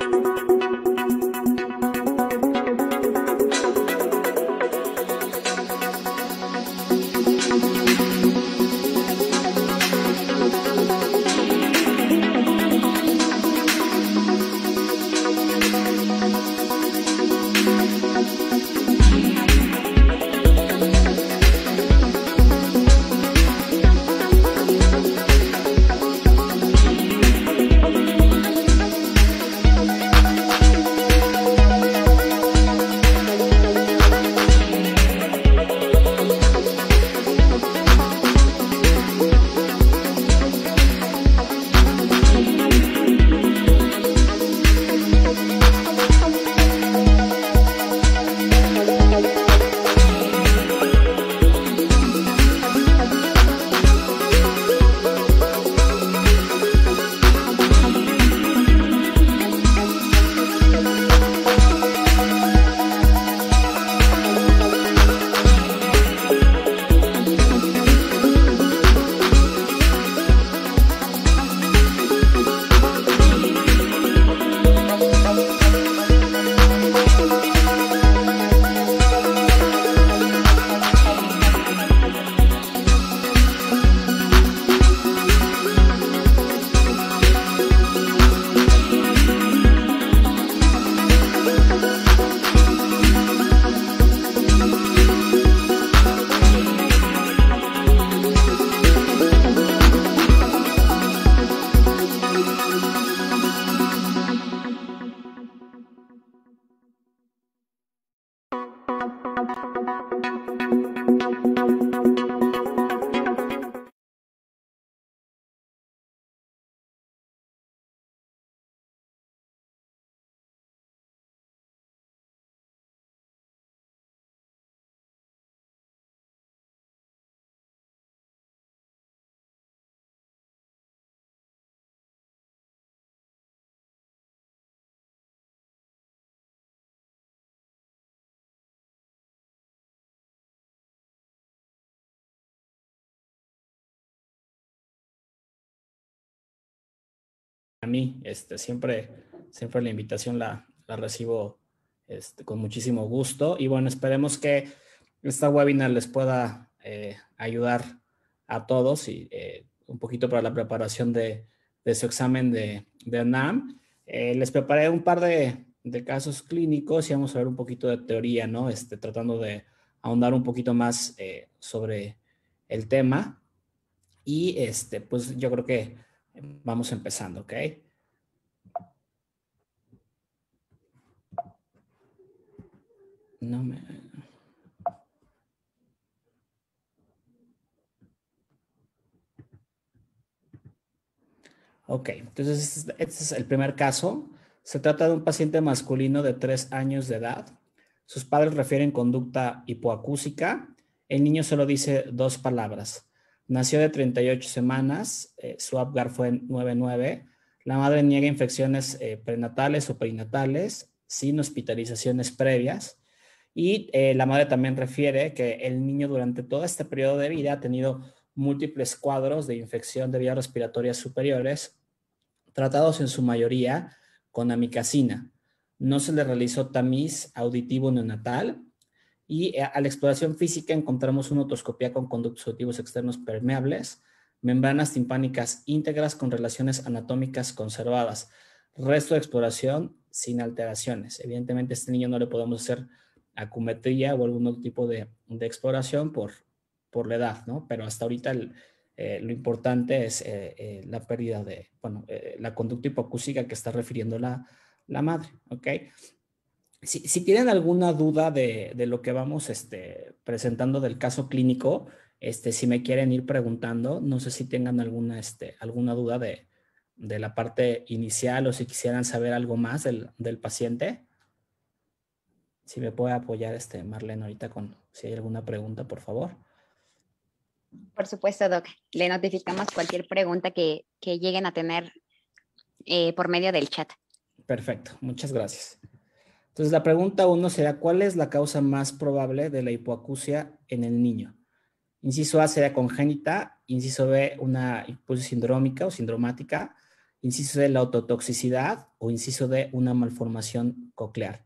Thank you. a mí. Este, siempre, siempre la invitación la, la recibo este, con muchísimo gusto. Y bueno, esperemos que esta webinar les pueda eh, ayudar a todos y eh, un poquito para la preparación de, de su examen de, de NAM. Eh, les preparé un par de, de, casos clínicos y vamos a ver un poquito de teoría, ¿no? Este, tratando de ahondar un poquito más sobre el tema. Y este, pues yo creo que Vamos empezando, ¿ok? Ok, entonces este, este es el primer caso. Se trata de un paciente masculino de tres años de edad. Sus padres refieren conducta hipoacúsica. El niño solo dice dos palabras, Nació de 38 semanas, eh, su Apgar fue 9.9. La madre niega infecciones eh, prenatales o perinatales sin hospitalizaciones previas. Y eh, la madre también refiere que el niño durante todo este periodo de vida ha tenido múltiples cuadros de infección de vías respiratorias superiores, tratados en su mayoría con amicacina. No se le realizó tamiz auditivo neonatal y eh, a, la exploración física encontramos una otoscopía con conductos auditivos externos permeables, membranas timpánicas íntegras con relaciones anatómicas conservadas, resto de exploración sin alteraciones. Evidentemente a este niño no le podemos hacer acumetría o algún otro tipo de, exploración por, por la edad, ¿no? Pero hasta ahorita eh, lo importante es eh, la pérdida de, bueno, la conducta hipocúsica que está refiriendo la, la madre, ¿ok? si, tienen alguna duda de, lo que vamos este, presentando del caso clínico, este, si me quieren ir preguntando, no sé si tengan alguna, este, alguna duda de, la parte inicial o si quisieran saber algo más del, paciente. Si me puede apoyar este, Marlene ahorita con si hay alguna pregunta, por favor. Por supuesto, Doc. Le notificamos cualquier pregunta que, lleguen a tener eh, por medio del chat. Perfecto, muchas gracias. Entonces, la pregunta uno será, ¿cuál es la causa más probable de la hipoacusia en el niño? Inciso A será congénita, inciso B, una hipoacusia sindrómica o sindromática, inciso C, la autotoxicidad o inciso D, una malformación coclear.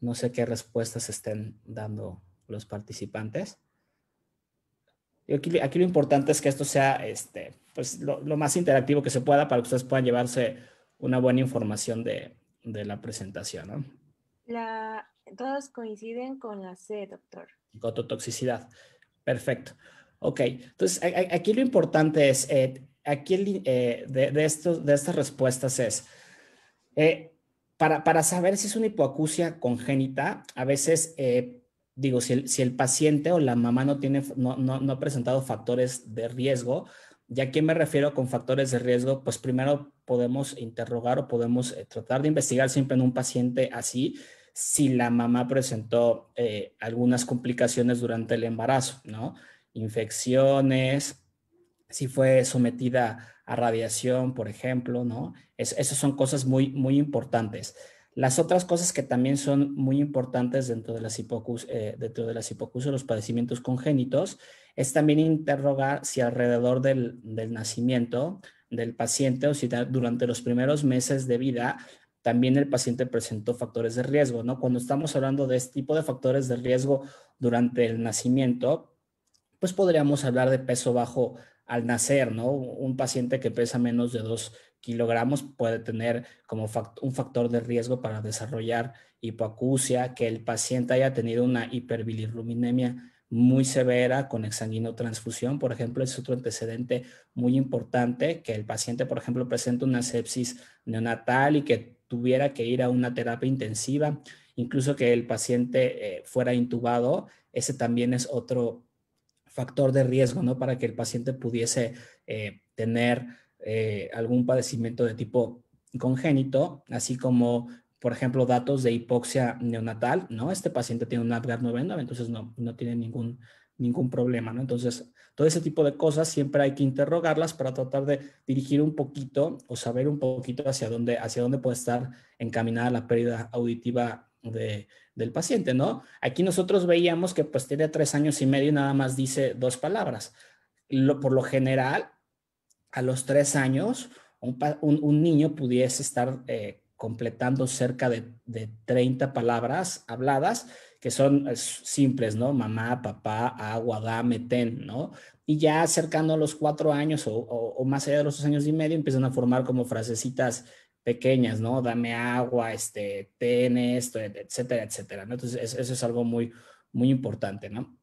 No sé qué respuestas estén dando los participantes. Aquí, lo importante es que esto sea este, pues, lo, más interactivo que se pueda para que ustedes puedan llevarse una buena información de, de la presentación. ¿no? La, coinciden con la C, doctor. Gototoxicidad. Perfecto. Ok, entonces aquí lo importante es, eh, aquí eh, de, de, estos, de estas respuestas es, eh, para, saber si es una hipoacusia congénita, a veces, digo, si el, paciente o la mamá no, tiene, no ha presentado factores de riesgo, ¿Y a me refiero con factores de riesgo? Pues primero podemos interrogar o podemos eh, tratar de investigar siempre en un paciente así si la mamá presentó eh, algunas complicaciones durante el embarazo, ¿no? Infecciones, si fue sometida a radiación, por ejemplo, ¿no? Es, esas son cosas muy, muy importantes. Las otras cosas que también son muy importantes dentro de las, hipocus, eh, dentro de las los padecimientos congénitos, es también interrogar si alrededor del, nacimiento del paciente o si durante los primeros meses de vida también el paciente presentó factores de riesgo, ¿no? Cuando estamos hablando de este tipo de factores de riesgo durante el nacimiento, pues podríamos hablar de peso bajo al nacer, ¿no? Un paciente que pesa menos de dos kilogramos puede tener como un factor de riesgo para desarrollar hipoacusia, que el paciente haya tenido una hiperbilirruminemia muy severa con exsanguinotransfusión, por ejemplo, es otro antecedente muy importante que el paciente, por ejemplo, presenta una sepsis neonatal y que tuviera que ir a una terapia intensiva, incluso que el paciente eh, fuera intubado, ese también es otro factor de riesgo, ¿no? Para que el paciente pudiese eh, tener eh, algún padecimiento de tipo congénito, así como, por ejemplo, datos de hipoxia neonatal, ¿no? Este paciente tiene un Apgar 99 entonces no, no tiene ningún, ningún problema, ¿no? Entonces, todo ese tipo de cosas siempre hay que interrogarlas para tratar de dirigir un poquito o saber un poquito hacia dónde, hacia dónde puede estar encaminada la pérdida auditiva del paciente, ¿no? Aquí nosotros veíamos que pues tiene tres años y medio y nada más dice dos palabras. Lo, por lo general, a los tres años un, niño pudiese estar eh, completando cerca de, 30 palabras habladas que son simples, ¿no? Mamá, papá, agua, dame, ten, ¿no? Y ya acercando a los cuatro años o, más allá de los dos años y medio empiezan a formar como frasecitas pequeñas, ¿no? Dame agua, este, ten esto, etcétera, etcétera, Entonces, eso es algo muy, muy importante, ¿no?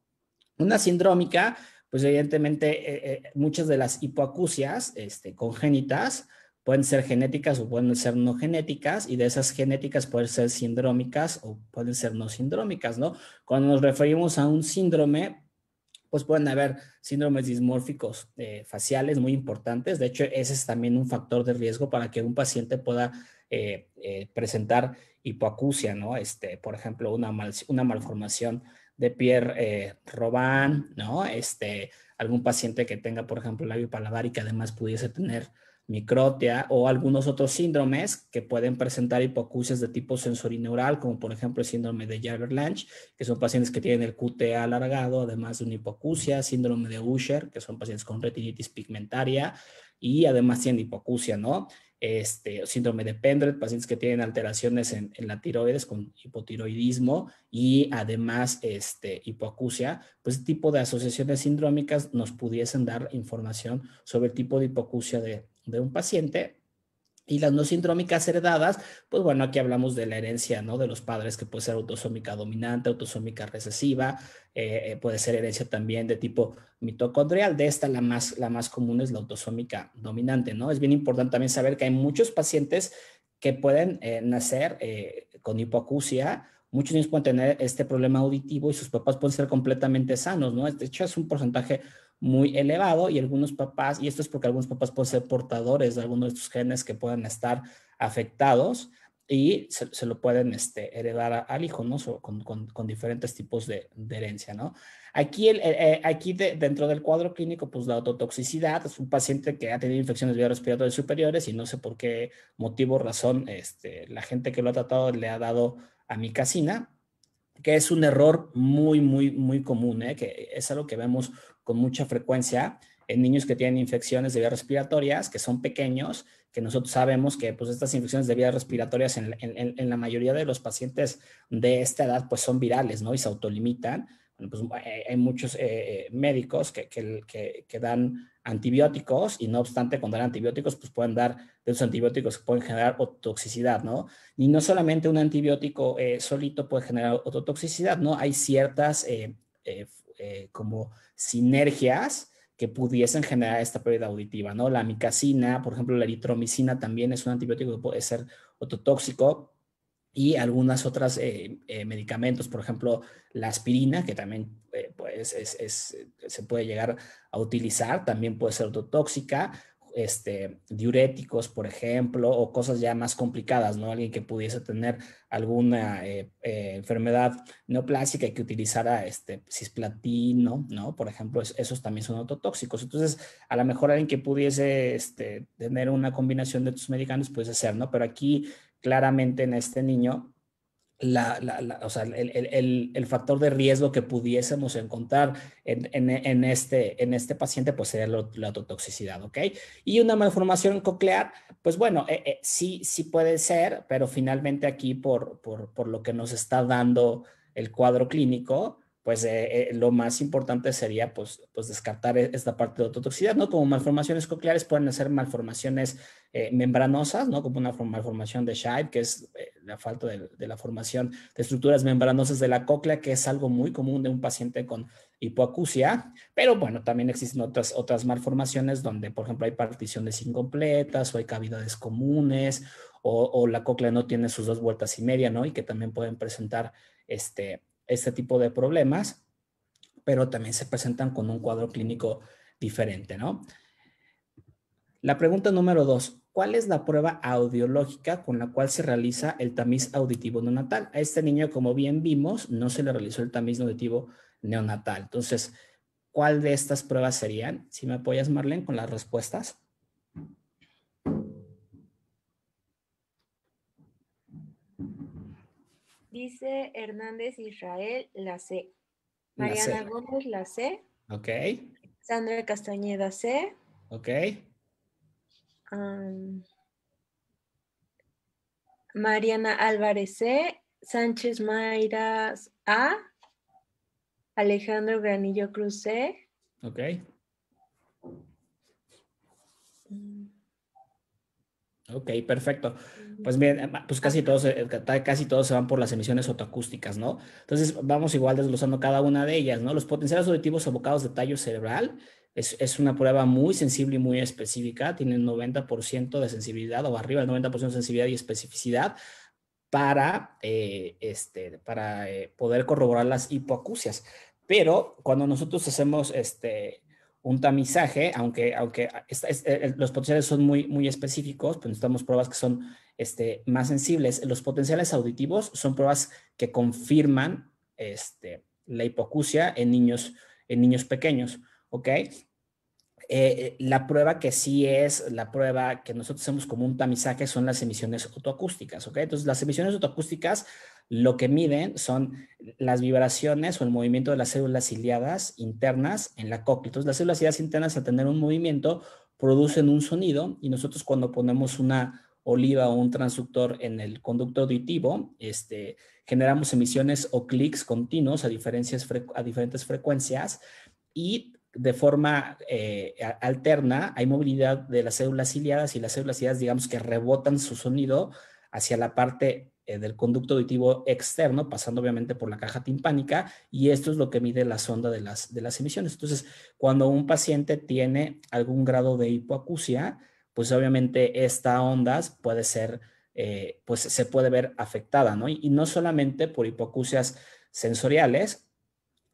Una sindrómica pues evidentemente eh, eh, muchas de las hipoacusias este, congénitas pueden ser genéticas o pueden ser no genéticas y de esas genéticas pueden ser sindrómicas o pueden ser no sindrómicas, ¿no? Cuando nos referimos a un síndrome, pues pueden haber síndromes dismórficos eh, faciales muy importantes. De hecho, ese es también un factor de riesgo para que un paciente pueda presentar hipoacusia, ¿no? Este, por ejemplo, una, una malformación de Pierre eh, Robán, ¿no? Este, algún paciente que tenga, por ejemplo, labio paladar y que además pudiese tener microtia o algunos otros síndromes que pueden presentar hipoacusias de tipo sensorineural, como por ejemplo el síndrome de Javier lange que son pacientes que tienen el QTA alargado, además de una hipoacusia, síndrome de Usher, que son pacientes con retinitis pigmentaria y además tienen hipoacusia, ¿no? este, síndrome de Pendred, pacientes que tienen alteraciones en, la tiroides con hipotiroidismo y además este, hipoacusia, pues este tipo de asociaciones sindrómicas nos pudiesen dar información sobre el tipo de hipoacusia de un paciente y las no sindrómicas heredadas, pues bueno, aquí hablamos de la herencia, ¿no? De los padres que puede ser autosómica dominante, autosómica recesiva, eh, eh, puede ser herencia también de tipo mitocondrial. De esta la más, la más común es la autosómica dominante, ¿no? Es bien importante también saber que hay muchos pacientes que pueden eh, nacer con hipoacusia. Muchos niños pueden tener este problema auditivo y sus papás pueden ser completamente sanos, ¿no? De hecho, es un porcentaje muy elevado y algunos papás, y esto es porque algunos papás pueden ser portadores de algunos de estos genes que puedan estar afectados y se, lo pueden este, heredar al hijo, ¿no? con, con, diferentes tipos de, herencia, ¿no? Aquí, el, eh, eh, aquí dentro del cuadro clínico, pues la autotoxicidad es un paciente que ha tenido infecciones vías respiratorias superiores y no sé por qué motivo, razón, este, la gente que lo ha tratado le ha dado a mi casina que es un error muy, muy, muy común, ¿eh? que es algo que vemos con mucha frecuencia en niños que tienen infecciones de vías respiratorias, que son pequeños, que nosotros sabemos que pues estas infecciones de vías respiratorias en, en, la mayoría de los pacientes de esta edad pues son virales, ¿no? Y se autolimitan. pues eh, hay muchos eh, médicos que, que, que, dan antibióticos y no obstante cuando dan antibióticos pues pueden dar de esos antibióticos pueden generar ototoxicidad, ¿no? Y no solamente un antibiótico eh, solito puede generar ototoxicidad, ¿no? Hay ciertas... Eh, como sinergias que pudiesen generar esta pérdida auditiva, ¿no? La micacina, por ejemplo, la eritromicina también es un antibiótico que puede ser ototóxico y algunas otras eh, eh, medicamentos, por ejemplo, la aspirina, que también pues, se puede llegar a utilizar, también puede ser ototóxica este, diuréticos, por ejemplo, o cosas ya más complicadas, ¿no? Alguien que pudiese tener alguna eh, eh, enfermedad neoplásica y que utilizara este, cisplatino, ¿no? Por ejemplo, esos también son autotóxicos. Entonces, a lo mejor alguien que pudiese este, tener una combinación de estos medicamentos puede hacer, ¿no? Pero aquí, claramente en este niño, la, o sea, el, factor de riesgo que pudiésemos encontrar en, en, este, en este paciente, pues sería la, autotoxicidad, ¿ok? Y una malformación coclear, pues bueno, eh, eh, sí, sí puede ser, pero finalmente aquí por, lo que nos está dando el cuadro clínico, pues eh, eh, lo más importante sería pues, pues descartar e, esta parte de ototoxicidad, ¿no? Como malformaciones cocleares pueden ser malformaciones eh, membranosas, ¿no? Como una malformación de Scheib, que es la falta de, la formación de estructuras membranosas de la cóclea, que es algo muy común de un paciente con hipoacusia, pero bueno, también existen otras, otras malformaciones donde, por ejemplo, hay particiones incompletas o hay cavidades comunes o, o la cóclea no tiene sus dos vueltas y media, ¿no? Y que también pueden presentar este este tipo de problemas, pero también se presentan con un cuadro clínico diferente, ¿no? La pregunta número dos, ¿cuál es la prueba audiológica con la cual se realiza el tamiz auditivo neonatal? A este niño, como bien vimos, no se le realizó el tamiz auditivo neonatal. Entonces, ¿cuál de estas pruebas serían? Si me apoyas, Marlene, con las respuestas. Dice Hernández Israel, la C. Mariana Gómez, la C. Ok. Sandra Castañeda, C. Ok. Mariana Álvarez, C. Sánchez Mayras A. Alejandro Granillo Cruz, C. Ok. Ok, perfecto. Pues bien, em, pues casi todos, eh, casi todos se van por las emisiones autoacústicas, ¿no? Entonces vamos igual desglosando cada una de ellas, ¿no? Los potenciales auditivos abocados de tallo cerebral es, una prueba muy sensible y muy específica, Tiene tienen 90% de sensibilidad o arriba del 90% de sensibilidad y especificidad para, eh, este, para eh, poder corroborar las hipoacusias. Pero cuando nosotros hacemos este, un tamizaje, aunque, aunque eh, eh, los potenciales son muy, muy específicos, pues necesitamos pruebas que son este, más sensibles. Los potenciales auditivos son pruebas que confirman este, la hipocucia en niños, en niños pequeños, ¿ok? Eh, la prueba que sí es la prueba que nosotros hacemos como un tamizaje son las emisiones autoacústicas, ¿ok? Entonces, las emisiones autoacústicas lo que miden son las vibraciones o el movimiento de las células ciliadas internas en la cóclea. Entonces, las células ciliadas internas al tener un movimiento producen un sonido y nosotros cuando ponemos una oliva o un transductor en el conducto auditivo, este, generamos emisiones o clics continuos a, diferencias a diferentes frecuencias y de forma eh, alterna, hay movilidad de las células ciliadas y las células ciliadas, digamos que rebotan su sonido hacia la parte eh, del conducto auditivo externo, pasando obviamente por la caja timpánica, y esto es lo que mide la sonda de las, de las emisiones. Entonces, cuando un paciente tiene algún grado de hipoacusia, pues obviamente esta onda puede ser, eh, pues se puede ver afectada, ¿no? Y, y no solamente por hipoacusias sensoriales,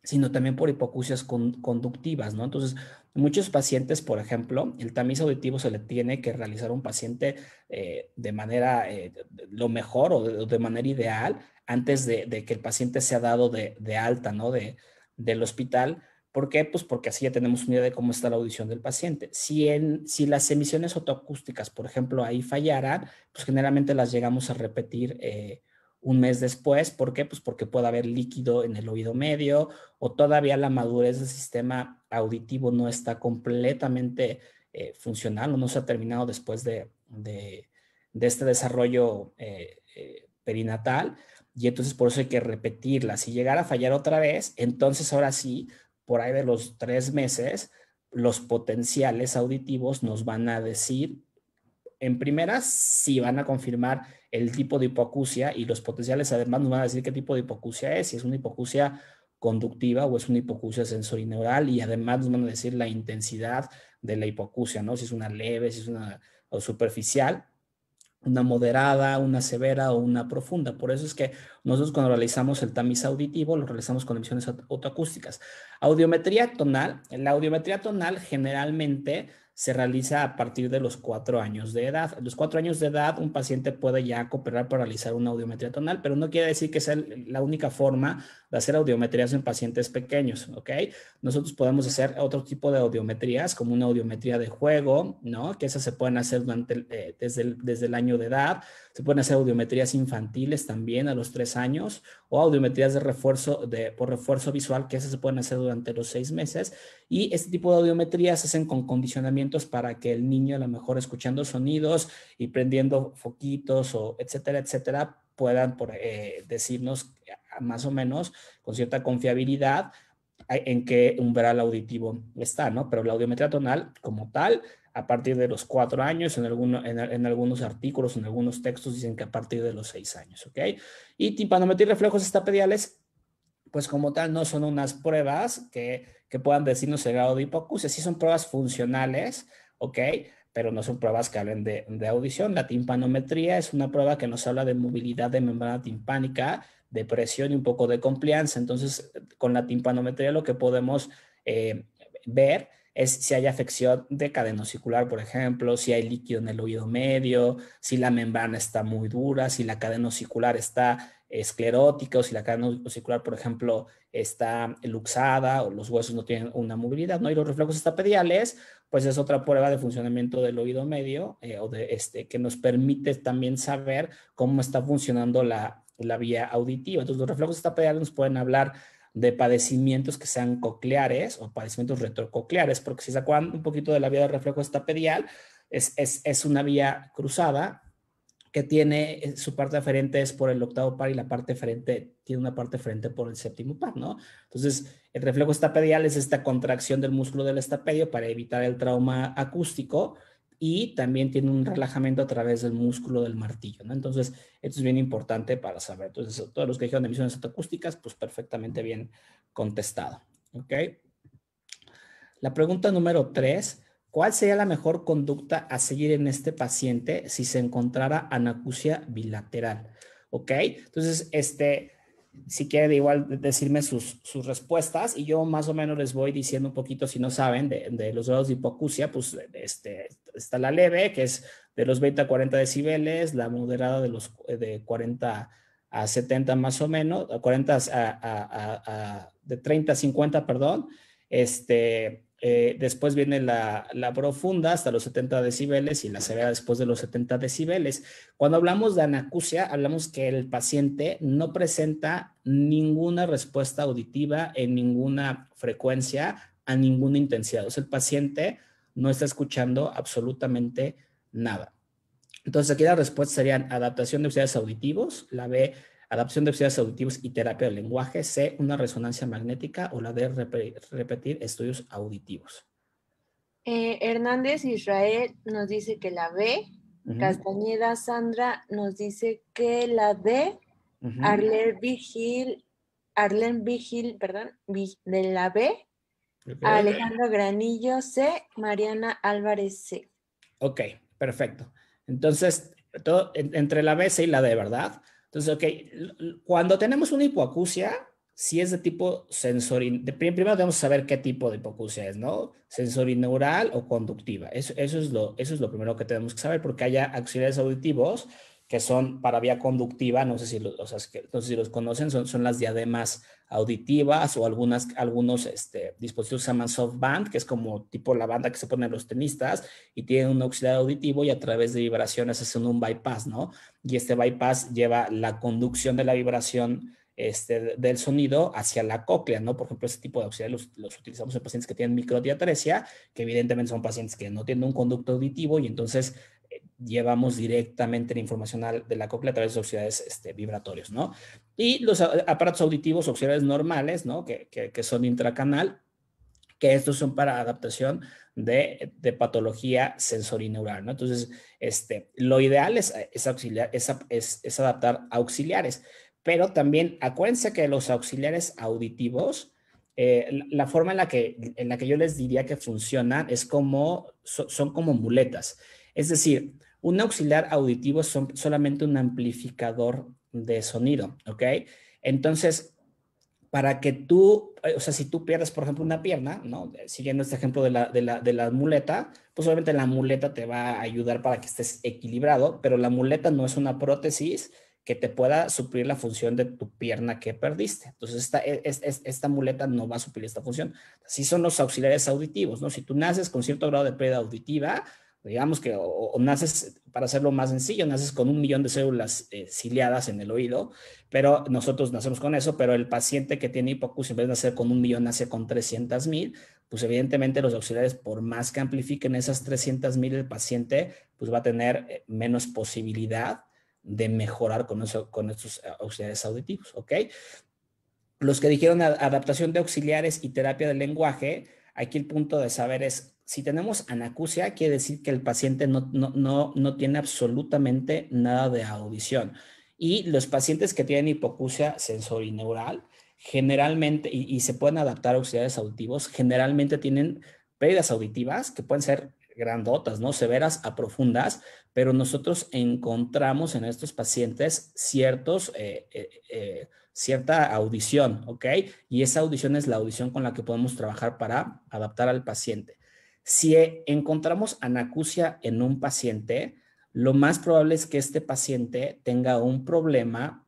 sino también por hipocucias conductivas, ¿no? Entonces, muchos pacientes, por ejemplo, el tamiz auditivo se le tiene que realizar a un paciente eh, de manera, eh, lo mejor o de, manera ideal, antes de, que el paciente sea dado de, alta, ¿no? del hospital. ¿Por qué? Pues porque así ya tenemos una idea de cómo está la audición del paciente. Si, en, si las emisiones autoacústicas, por ejemplo, ahí fallaran, pues generalmente las llegamos a repetir eh, un mes después. ¿Por qué? Pues porque puede haber líquido en el oído medio o todavía la madurez del sistema auditivo no está completamente eh, funcional o no se ha terminado después de, este desarrollo eh, eh, perinatal. Y entonces por eso hay que repetirla. Si llegara a fallar otra vez, entonces ahora sí, por ahí de los tres meses, los potenciales auditivos nos van a decir, en primeras, si van a confirmar el tipo de hipoacusia y los potenciales además nos van a decir qué tipo de hipoacusia es, si es una hipoacusia conductiva o es una hipoacusia sensorineural y además nos van a decir la intensidad de la hipoacusia, ¿no? Si es una leve, si es una o superficial, una moderada, una severa o una profunda. Por eso es que nosotros cuando realizamos el tamiz auditivo lo realizamos con emisiones autoacústicas. Audiometría tonal, la audiometría tonal generalmente se realiza a partir de los cuatro años de edad. A los cuatro años de edad, un paciente puede ya cooperar para realizar una audiometría tonal, pero no quiere decir que sea la única forma de hacer audiometrías en pacientes pequeños, ¿ok? Nosotros podemos hacer otro tipo de audiometrías, como una audiometría de juego, ¿no? Que esas se pueden hacer durante, eh, desde, el, desde el año de edad. Se pueden hacer audiometrías infantiles también a los tres años o audiometrías de refuerzo, de, por refuerzo visual, que esas se pueden hacer durante los seis meses. Y este tipo de audiometrías se hacen con condicionamientos para que el niño a lo mejor escuchando sonidos y prendiendo foquitos o etcétera, etcétera, puedan por, eh, decirnos más o menos con cierta confiabilidad eh, en qué umbral auditivo está, ¿no? Pero la audiometría tonal como tal, a partir de los cuatro años, en, en, algunos artículos, en algunos textos dicen que a partir de los seis años, ¿ok? Y timpanometría y reflejos estapediales, pues como tal no son unas pruebas que, que puedan decirnos el grado de hipoacusia, sí son pruebas funcionales, ¿ok? pero no son pruebas que hablen de, audición. La timpanometría es una prueba que nos habla de movilidad de membrana timpánica, de presión y un poco de complianza. Entonces, con la timpanometría lo que podemos eh, ver es si hay afección de cadena ocicular, por ejemplo, si hay líquido en el oído medio, si la membrana está muy dura, si la cadena ocicular está esclerótica o si la cadena osicular, por ejemplo, está luxada o los huesos no tienen una movilidad, ¿no? hay los reflejos estapediales pues es otra prueba de funcionamiento del oído medio eh, o de este, que nos permite también saber cómo está funcionando la, vía auditiva. Entonces, los reflejos estapediales nos pueden hablar de padecimientos que sean cocleares o padecimientos retrococleares, porque si se acuerdan un poquito de la vía de reflejo estapedial, es, es una vía cruzada que tiene eh, su parte aferente es por el octavo par y la parte frente tiene una parte frente por el séptimo par, ¿no? Entonces, el reflejo estapedial es esta contracción del músculo del estapedio para evitar el trauma acústico y también tiene un relajamiento a través del músculo del martillo, ¿no? Entonces, esto es bien importante para saber. Entonces, todos los que dijeron emisiones acústicas, pues perfectamente bien contestado, ¿ok? La pregunta número tres ¿Cuál sería la mejor conducta a seguir en este paciente si se encontrara anacusia bilateral? ¿Ok? Entonces, este, si quieren igual decirme sus, respuestas y yo más o menos les voy diciendo un poquito, si no saben, de, los grados de hipoacusia, pues este, está la leve, que es de los 20 a 40 decibeles, la moderada de los de 40 a 70 más o menos, a, de 30 a 50, perdón, este, eh, después viene la, profunda hasta los 70 decibeles y la severa después de los 70 decibeles. Cuando hablamos de anacusia, hablamos que el paciente no presenta ninguna respuesta auditiva en ninguna frecuencia a ninguna intensidad. O sea, el paciente no está escuchando absolutamente nada. Entonces, aquí la respuesta serían adaptación de ustedes auditivos, la B adaptación de estudios auditivos y terapia del lenguaje, C, una resonancia magnética o la de repetir estudios auditivos. Eh, Hernández Israel nos dice que la B, Castañeda Sandra nos dice que la D, Arlen Vigil, Arlen Vigil, perdón, de la B, Alejandro Granillo C, Mariana Álvarez C. Ok, perfecto. Entonces, entre la B, C y la D, ¿verdad? Entonces, ok, cuando tenemos una hipoacusia, si es de tipo sensorineural, primero debemos saber qué tipo de hipoacusia es, ¿no? Sensorineural o conductiva. Eso, es lo, eso es lo primero que tenemos que saber porque haya auxiliares auditivos que son para vía conductiva, no sé si, los, si los conocen, son, son las diademas auditivas o algunas, algunos este, dispositivos se llaman soft band, que es como tipo la banda que se ponen los tenistas y tienen un oxidado auditivo y a través de vibraciones hacen un bypass, ¿no? Y este bypass lleva la conducción de la vibración este, del sonido hacia la cóclea, ¿no? Por ejemplo, ese tipo de auxiliares los, utilizamos en pacientes que tienen microdiatresia, que evidentemente son pacientes que no tienen un conducto auditivo y entonces llevamos directamente la información de la cóclea a través de auxiliares este, vibratorios, ¿no? Y los aparatos auditivos auxiliares normales, ¿no? Que, que, son intracanal, que estos son para adaptación de, de patología sensorineural, ¿no? Entonces, este, lo ideal es, auxiliar, es, adaptar auxiliares, pero también acuérdense que los auxiliares auditivos, eh, la forma en la, que, en la que yo les diría que funcionan es como, son como muletas. Es decir, un auxiliar auditivo es solamente un amplificador de sonido, ¿ok? Entonces, para que tú, eh, o sea, si tú pierdes, por ejemplo, una pierna, ¿no? Siguiendo este ejemplo de la, la, de la muleta, pues obviamente la muleta te va a ayudar para que estés equilibrado, pero la muleta no es una prótesis que te pueda suplir la función de tu pierna que perdiste. Entonces, esta, e, esta muleta no va a suplir esta función. Así son los auxiliares auditivos, ¿no? Si tú naces con cierto grado de pérdida auditiva, digamos que naces, para hacerlo más sencillo, naces con un millón de células eh, ciliadas en el oído, pero nosotros nacemos con eso, pero el paciente que tiene hipoacusia, en vez de nacer con un millón, nace con 300 mil, pues evidentemente los auxiliares, por más que amplifiquen esas 300 mil, el paciente pues va a tener eh, menos posibilidad de mejorar con, eso, con estos eh, auxiliares auditivos, ¿ok? Los que dijeron adaptación de auxiliares y terapia del lenguaje, aquí el punto de saber es si tenemos anacusia, quiere decir que el paciente no, tiene absolutamente nada de audición. Y los pacientes que tienen hipocusia sensorineural, generalmente, y, se pueden adaptar a auxiliares auditivos, generalmente tienen pérdidas auditivas que pueden ser grandotas, ¿no? Severas a profundas, pero nosotros encontramos en estos pacientes ciertos, eh, eh, eh, cierta audición, ¿ok? Y esa audición es la audición con la que podemos trabajar para adaptar al paciente. Si e, encontramos anacusia en un paciente, lo más probable es que este paciente tenga un problema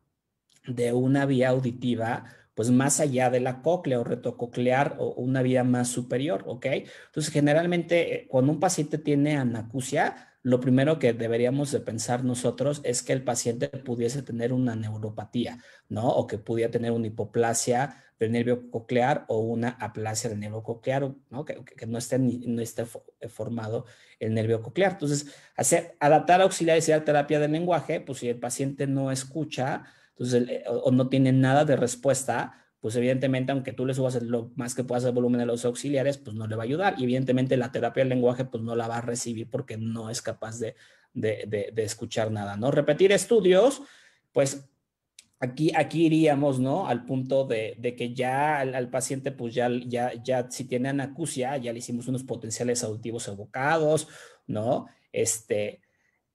de una vía auditiva pues más allá de la cóclea o retococlear o una vía más superior, ¿ok? Entonces, generalmente eh, cuando un paciente tiene anacusia, lo primero que deberíamos de pensar nosotros es que el paciente pudiese tener una neuropatía, ¿no? O que pudiera tener una hipoplasia del nervio coclear o una aplasia del nervio coclear, ¿no? Que, no, esté, no esté eh, formado el nervio coclear. Entonces, hacer, adaptar auxiliares y terapia de lenguaje, pues si el paciente no escucha entonces, eh, o no tiene nada de respuesta, pues evidentemente aunque tú le subas lo más que puedas el volumen a los auxiliares, pues no le va a ayudar. Y evidentemente la terapia del lenguaje pues no la va a recibir porque no es capaz de, escuchar nada, ¿no? Repetir estudios, pues aquí, aquí iríamos, ¿no? Al punto de, que ya al, paciente, pues ya, ya, ya si tiene anacusia, ya le hicimos unos potenciales auditivos evocados, ¿no? Este,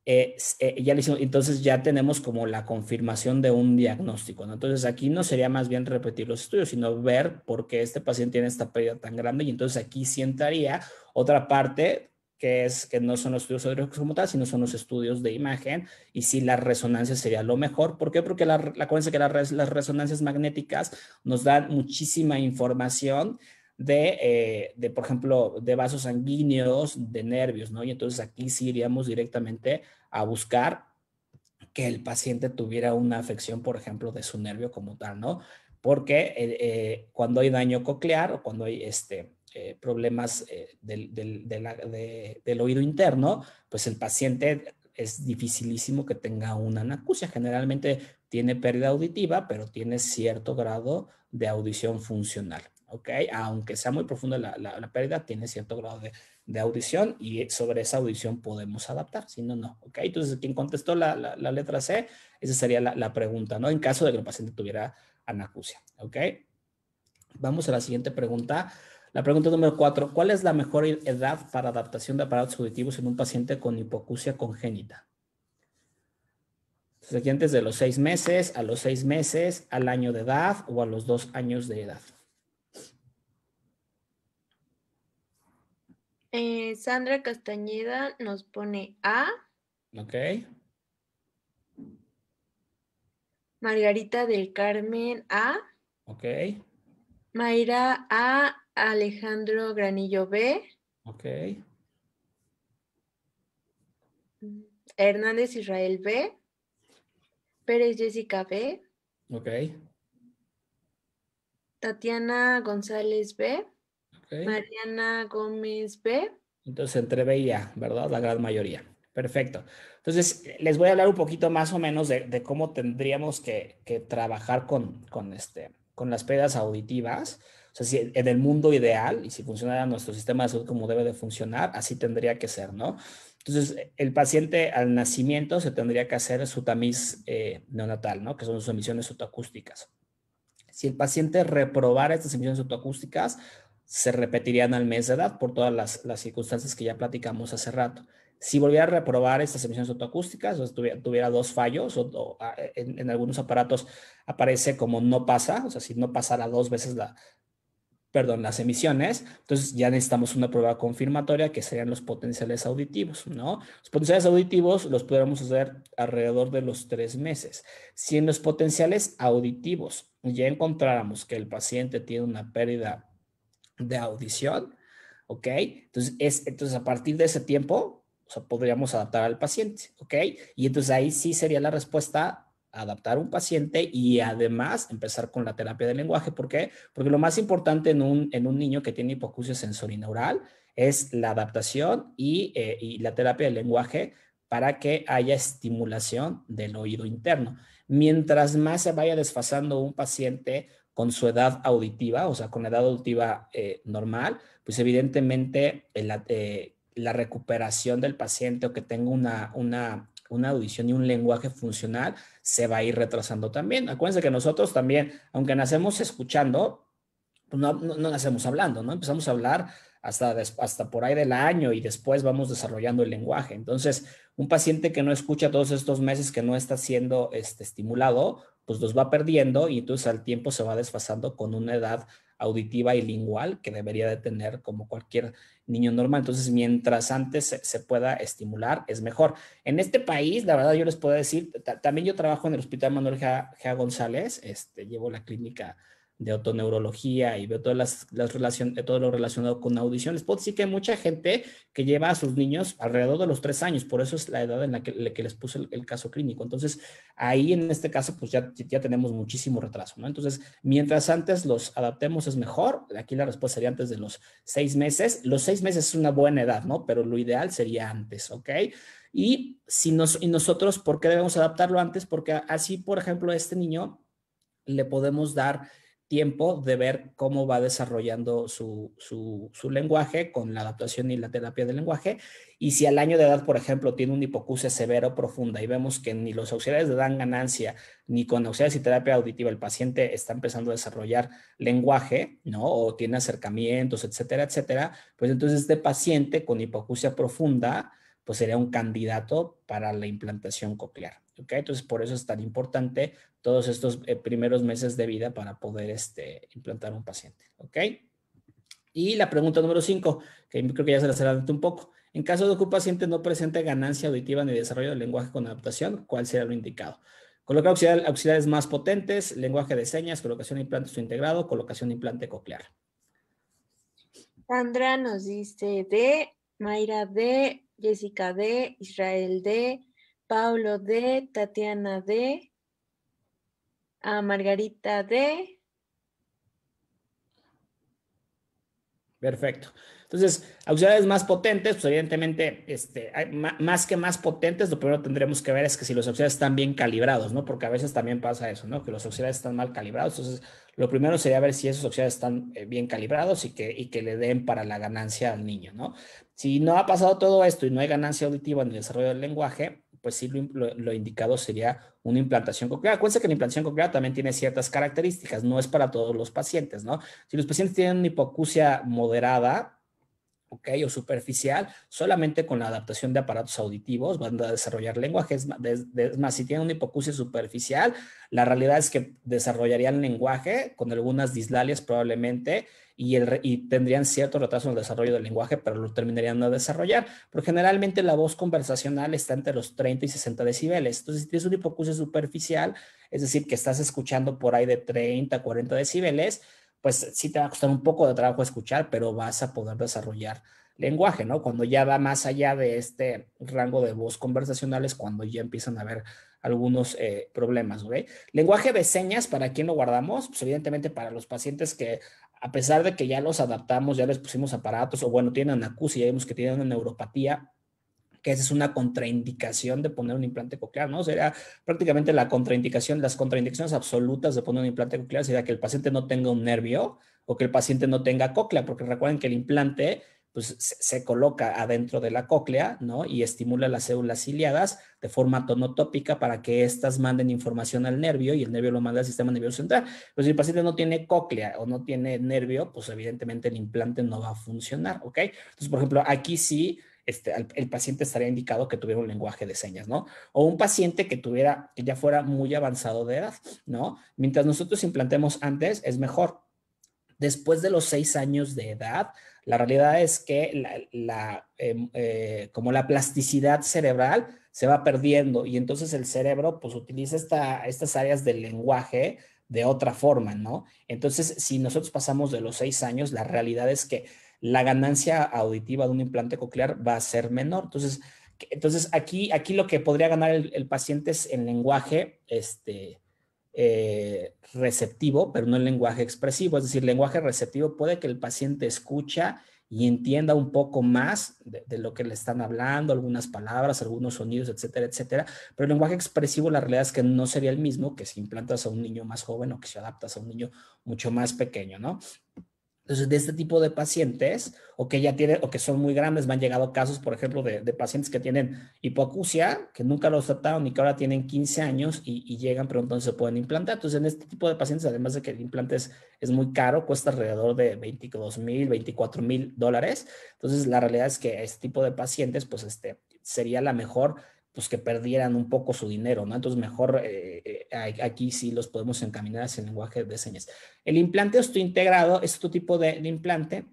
eh, eh, entonces ya tenemos como la confirmación de un diagnóstico, Entonces aquí no sería más bien repetir los estudios, sino ver por qué este paciente tiene esta pérdida tan grande y entonces aquí sí entraría otra parte que es que no son los estudios hidrológicos como tal, sino son los estudios de imagen y si la resonancia sería lo mejor. ¿Por qué? Porque la, es que las resonancias magnéticas nos dan muchísima información eh, de, por ejemplo, de vasos sanguíneos, de nervios, ¿no? Y entonces aquí sí iríamos directamente a buscar que el paciente tuviera una afección, por ejemplo, de su nervio como tal, ¿no? Porque eh, eh, cuando hay daño coclear o cuando hay este, problemas del, del, oído interno, pues el paciente es dificilísimo que tenga una anacusia. Generalmente tiene pérdida auditiva, pero tiene cierto grado de audición funcional. ¿ok? Aunque sea muy profunda la, pérdida, tiene cierto grado de, audición y sobre esa audición podemos adaptar, si no, no, Entonces, quien contestó la, letra C, esa sería la, pregunta, ¿no? En caso de que el paciente tuviera anacusia, ¿ok? Vamos a la siguiente pregunta. La pregunta número cuatro, ¿cuál es la mejor edad para adaptación de aparatos auditivos en un paciente con hipoacusia congénita? Entonces, de los seis meses, a los seis meses, al año de edad o a los dos años de edad. Eh, Sandra Castañeda nos pone A. Ok. Margarita del Carmen A. Ok. Mayra A. Alejandro Granillo B. Ok. Hernández Israel B. Pérez Jessica B. Ok. Tatiana González B. Mariana Gómez P. Entonces, entre veía, ¿verdad? La gran mayoría. Perfecto. Entonces, les voy a hablar un poquito más o menos de, cómo tendríamos que, trabajar con, este, con las pedas auditivas. O sea, si en el mundo ideal y si funcionara nuestro sistema de salud como debe de funcionar, así tendría que ser, ¿no? Entonces, el paciente al nacimiento se tendría que hacer su tamiz eh, neonatal, ¿no? Que son sus emisiones autoacústicas. Si el paciente reprobara estas emisiones autoacústicas, se repetirían al mes de edad por todas las, circunstancias que ya platicamos hace rato. Si volviera a reprobar estas emisiones autoacústicas, o tuviera, dos fallos, o, en, algunos aparatos aparece como no pasa, o sea, si no pasara dos veces la, perdón, las emisiones, entonces ya necesitamos una prueba confirmatoria que serían los potenciales auditivos, ¿no? Los potenciales auditivos los pudiéramos hacer alrededor de los tres meses. Si en los potenciales auditivos ya encontráramos que el paciente tiene una pérdida de audición, ¿ok? Entonces, es, entonces a partir de ese tiempo, podríamos adaptar al paciente, ¿ok? Y entonces ahí sí sería la respuesta adaptar un paciente y además empezar con la terapia del lenguaje. ¿Por qué? Porque lo más importante en un, en un niño que tiene hipoacusia sensorineural es la adaptación y, eh, y la terapia del lenguaje para que haya estimulación del oído interno. Mientras más se vaya desfasando un paciente con su edad auditiva, o sea, con edad auditiva eh, normal, pues evidentemente eh, la, recuperación del paciente o que tenga una, una, audición y un lenguaje funcional se va a ir retrasando también. Acuérdense que nosotros también, aunque nacemos escuchando, pues no, nacemos hablando, ¿no? Empezamos a hablar hasta, hasta por ahí del año y después vamos desarrollando el lenguaje. Entonces, un paciente que no escucha todos estos meses, que no está siendo este, estimulado, pues los va perdiendo y entonces al tiempo se va desfasando con una edad auditiva y lingual que debería de tener como cualquier niño normal. Entonces, mientras antes se, pueda estimular, es mejor. En este país, la verdad, yo les puedo decir, también yo trabajo en el Hospital Manuel G. González, este, llevo la clínica de otoneurología y veo todas las, las de eh, todo lo relacionado con audiciones, puedo decir que hay mucha gente que lleva a sus niños alrededor de los tres años, por eso es la edad en la que, les puse el, caso clínico. Entonces, ahí en este caso, pues ya, ya tenemos muchísimo retraso, ¿no? Entonces, mientras antes los adaptemos es mejor, aquí la respuesta sería antes de los seis meses, los seis meses es una buena edad, ¿no? Pero lo ideal sería antes, ¿ok? Y, si nos, y nosotros, ¿por qué debemos adaptarlo antes? Porque así, por ejemplo, a este niño le podemos dar tiempo de ver cómo va desarrollando su, lenguaje con la adaptación y la terapia del lenguaje. Y si al año de edad, por ejemplo, tiene una hipocucia severa o profunda y vemos que ni los auxiliares le dan ganancia, ni con auxiliares y terapia auditiva el paciente está empezando a desarrollar lenguaje, ¿no? O tiene acercamientos, etcétera, etcétera, pues entonces este paciente con hipocucia profunda, pues sería un candidato para la implantación coclear. Entonces, por eso es tan importante todos estos eh, primeros meses de vida para poder este, implantar un paciente, Y la pregunta número 5, que creo que ya se la un poco. En caso de que un paciente no presente ganancia auditiva ni desarrollo del lenguaje con adaptación, ¿cuál será lo indicado? Coloca auxiliares más potentes, lenguaje de señas, colocación de implante integrado, colocación de implante coclear. Sandra nos dice D, Mayra D, Jessica D, Israel D, Pablo D, Tatiana D, a Margarita D. Perfecto. Entonces, auxiliares más potentes, pues, evidentemente, este, más que más potentes, lo primero tendremos que ver es que si los auxiliares están bien calibrados, ¿no? Porque a veces también pasa eso, ¿no? Que los auxiliares están mal calibrados. Entonces, lo primero sería ver si esos auxiliares están eh, bien calibrados y que, y que le den para la ganancia al niño, ¿no? Si no ha pasado todo esto y no hay ganancia auditiva en el desarrollo del lenguaje, pues sí, lo, indicado sería una implantación coclear. Acuérdense que la implantación coclear también tiene ciertas características, no es para todos los pacientes, ¿no? Si los pacientes tienen una hipoacusia moderada, ¿ok? O superficial, solamente con la adaptación de aparatos auditivos van a desarrollar lenguajes. Es más, si tienen una hipocusia superficial, la realidad es que desarrollarían lenguaje con algunas dislalias probablemente y, el, y tendrían cierto retraso en el desarrollo del lenguaje, pero lo terminarían de desarrollar. Pero generalmente la voz conversacional está entre los 30 y 60 decibeles. Entonces, si tienes un hipoacusia superficial, es decir, que estás escuchando por ahí de 30, 40 decibeles, pues sí te va a costar un poco de trabajo escuchar, pero vas a poder desarrollar lenguaje, ¿no? Cuando ya va más allá de este rango de voz conversacional cuando ya empiezan a haber algunos eh, problemas, ¿ok? Lenguaje de señas, ¿para quién lo guardamos? Pues evidentemente para los pacientes que a pesar de que ya los adaptamos, ya les pusimos aparatos, o bueno, tienen y ya vimos que tienen una neuropatía, que esa es una contraindicación de poner un implante coclear, ¿no? Sería prácticamente la contraindicación, las contraindicaciones absolutas de poner un implante coclear sería que el paciente no tenga un nervio o que el paciente no tenga cóclea, porque recuerden que el implante pues se coloca adentro de la cóclea, ¿no? Y estimula las células ciliadas de forma tonotópica para que éstas manden información al nervio y el nervio lo manda al sistema nervioso central. Pues si el paciente no tiene cóclea o no tiene nervio, pues evidentemente el implante no va a funcionar, ¿ok? Entonces, por ejemplo, aquí sí este, el paciente estaría indicado que tuviera un lenguaje de señas, ¿no? O un paciente que tuviera, que ya fuera muy avanzado de edad, ¿no? Mientras nosotros implantemos antes, es mejor. Después de los seis años de edad, la realidad es que la, em, eh, como la plasticidad cerebral se va perdiendo y entonces el cerebro pues utiliza estas áreas del lenguaje de otra forma, ¿no? Entonces, si nosotros pasamos de los seis años, la realidad es que la ganancia auditiva de un implante coclear va a ser menor. Entonces, entonces aquí, aquí lo que podría ganar el, paciente es en lenguaje, este, eh, receptivo, pero no el lenguaje expresivo. Es decir, lenguaje receptivo puede que el paciente escucha y entienda un poco más de, de, lo que le están hablando, algunas palabras, algunos sonidos, etcétera, etcétera. Pero el lenguaje expresivo, la realidad es que no sería el mismo que si implantas a un niño más joven o que si adaptas a un niño mucho más pequeño, ¿no? Entonces, de este tipo de pacientes, o que ya tienen, o que son muy grandes, me han llegado casos, por ejemplo, de, pacientes que tienen hipoacusia, que nunca los trataron y que ahora tienen 15 años y, llegan, pero entonces se pueden implantar. Entonces, en este tipo de pacientes, además de que el implante es, muy caro, cuesta alrededor de 22 mil, 24 mil dólares. Entonces, la realidad es que este tipo de pacientes, pues, este, sería la mejor pues que perdieran un poco su dinero, ¿no? Entonces, mejor eh, eh, aquí sí los podemos encaminar hacia el lenguaje de señas. El implante osteointegrado es este otro tipo de, implante,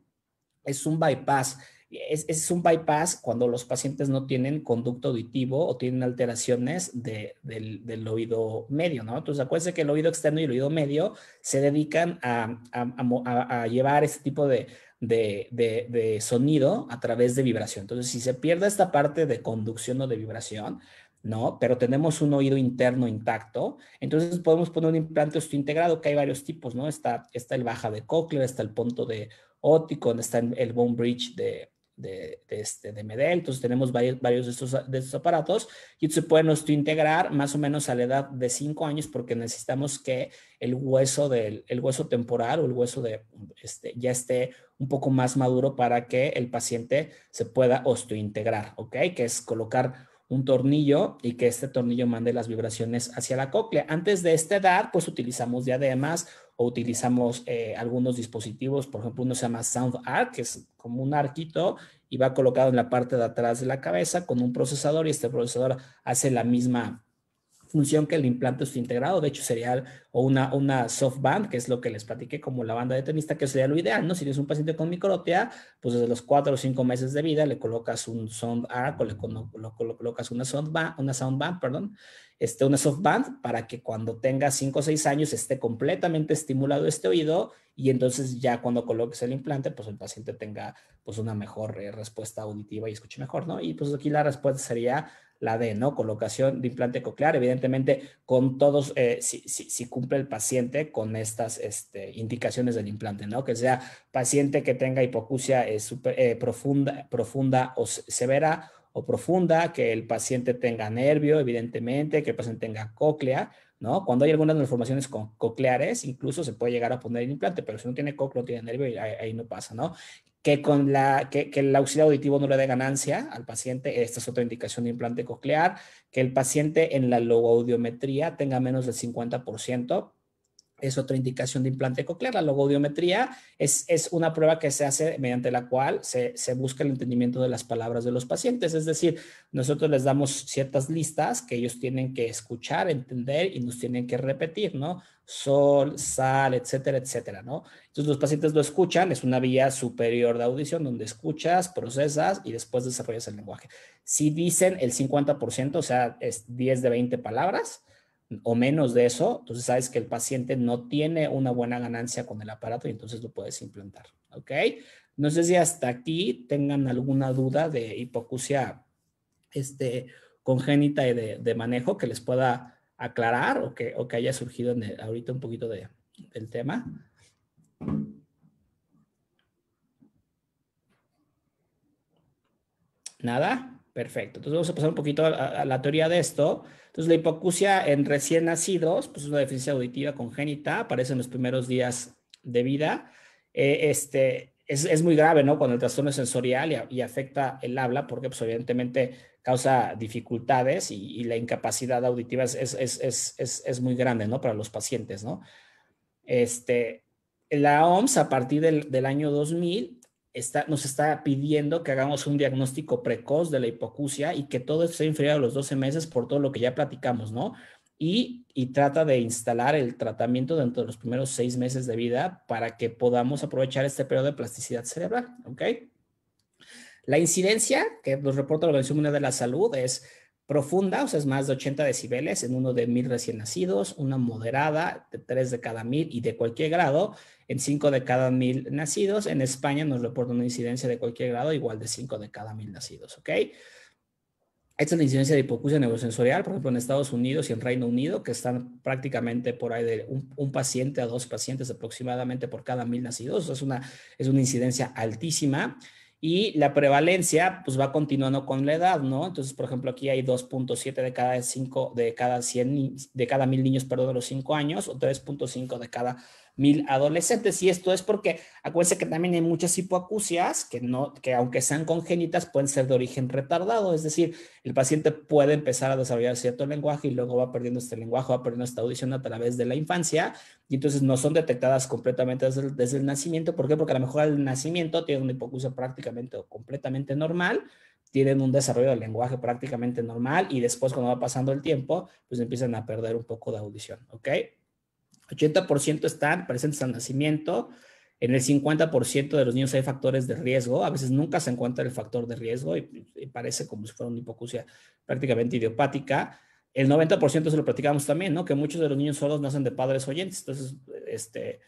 es un bypass. Es, un bypass cuando los pacientes no tienen conducto auditivo o tienen alteraciones de, del, oído medio, ¿no? Entonces, acuérdense que el oído externo y el oído medio se dedican a, a llevar este tipo de, de, sonido a través de vibración. Entonces, si se pierde esta parte de conducción o de vibración, ¿no? Pero tenemos un oído interno intacto, entonces podemos poner un implante osteointegrado, que hay varios tipos, ¿no? Está, está el baja de cochlear, está el punto de ótico, está el bone bridge de, de, este, de MEDEL. Entonces tenemos varios, de, estos, de estos aparatos y se pueden integrar más o menos a la edad de 5 años porque necesitamos que el hueso, del, hueso temporal o el hueso de, este, ya esté un poco más maduro para que el paciente se pueda osteointegrar, ¿ok? Que es colocar un tornillo y que este tornillo mande las vibraciones hacia la cóclea. Antes de esta edad, pues utilizamos diademas o utilizamos eh, algunos dispositivos, por ejemplo, uno se llama Sound Arc, que es como un arquito y va colocado en la parte de atrás de la cabeza con un procesador y este procesador hace la misma función que el implante es integrado, de hecho sería o una, una soft band, que es lo que les platiqué como la banda de tenista, que sería lo ideal, ¿no? Si tienes un paciente con microtea, pues desde los cuatro o cinco meses de vida le colocas un sound arc o le, colocas una sound una sound perdón, este, una softband para que cuando tenga 5 o 6 años esté completamente estimulado este oído y entonces ya cuando coloques el implante, pues el paciente tenga pues una mejor eh, respuesta auditiva y escuche mejor, ¿no? Y pues aquí la respuesta sería la de ¿no? Colocación de implante coclear, evidentemente con todos, eh, si, cumple el paciente con estas este, indicaciones del implante, ¿no? Que sea paciente que tenga hipocusia eh, super, eh, profunda, profunda o severa o profunda, que el paciente tenga nervio, evidentemente, que el paciente tenga cóclea, ¿no? Cuando hay algunas malformaciones cocleares, incluso se puede llegar a poner el implante, pero si no tiene cóclea, no tiene nervio, ahí, no pasa, ¿no? Que con la, que, el auxilio auditivo no le dé ganancia al paciente, esta es otra indicación de implante coclear, que el paciente en la logaudiometría tenga menos del 50%, es otra indicación de implante coclear. La logodiometría es, una prueba que se hace mediante la cual se, se, busca el entendimiento de las palabras de los pacientes. Es decir, nosotros les damos ciertas listas que ellos tienen que escuchar, entender y nos tienen que repetir, ¿no? Sol, sal, etcétera, etcétera, ¿no? Entonces los pacientes lo escuchan, es una vía superior de audición donde escuchas, procesas y después desarrollas el lenguaje. Si dicen el 50%, o sea, es 10 de 20 palabras, o menos de eso, entonces sabes que el paciente no tiene una buena ganancia con el aparato y entonces lo puedes implantar. ¿Ok? No sé si hasta aquí tengan alguna duda de hipocucia este, congénita y de, manejo que les pueda aclarar o que, haya surgido ahorita un poquito de, del tema. Nada, perfecto. Entonces vamos a pasar un poquito a la teoría de esto. Entonces, la hipoacusia en recién nacidos, pues es una deficiencia auditiva congénita, aparece en los primeros días de vida. Eh, este, es, muy grave, ¿no? Cuando el trastorno es sensorial y, afecta el habla, porque pues, evidentemente causa dificultades y, la incapacidad auditiva es, muy grande, ¿no? Para los pacientes, ¿no? Este, la OMS, a partir del, del año 2000, está, nos está pidiendo que hagamos un diagnóstico precoz de la hipoacusia y que todo esté inferior a los 12 meses por todo lo que ya platicamos, ¿no? Y, trata de instalar el tratamiento dentro de los primeros seis meses de vida para que podamos aprovechar este periodo de plasticidad cerebral, ¿ok? La incidencia que nos reporta la Organización Mundial de la Salud es Profunda, o sea, es más de 80 decibeles en uno de mil recién nacidos, una moderada de 3 de cada mil y de cualquier grado en 5 de cada mil nacidos. En España nos reporta una incidencia de cualquier grado igual de 5 de cada mil nacidos, ¿ok? Esta es la incidencia de hipocusia neurosensorial, por ejemplo, en Estados Unidos y en Reino Unido, que están prácticamente por ahí de un, paciente a dos pacientes aproximadamente por cada mil nacidos. O sea, es, una, es una incidencia altísima y la prevalencia pues va continuando con la edad, ¿no? Entonces, por ejemplo, aquí hay 2.7 de cada 5 de cada 100 de cada 1000 niños, perdón, de los 5 años o 3.5 de cada mil adolescentes. Y esto es porque acuérdense que también hay muchas hipoacusias que, no, que aunque sean congénitas pueden ser de origen retardado. Es decir, el paciente puede empezar a desarrollar cierto lenguaje y luego va perdiendo este lenguaje, va perdiendo esta audición a través de la infancia. Y entonces no son detectadas completamente desde el, desde el nacimiento. ¿Por qué? Porque a lo mejor al nacimiento tienen una hipoacusia prácticamente o completamente normal tienen un desarrollo del lenguaje prácticamente normal y después cuando va pasando el tiempo, pues empiezan a perder un poco de audición, ¿ok? 80% están presentes al nacimiento, en el 50% de los niños hay factores de riesgo, a veces nunca se encuentra el factor de riesgo y, parece como si fuera una hipocucia prácticamente idiopática. El 90% se lo platicamos también, ¿no? Que muchos de los niños solos nacen de padres oyentes. Entonces, este,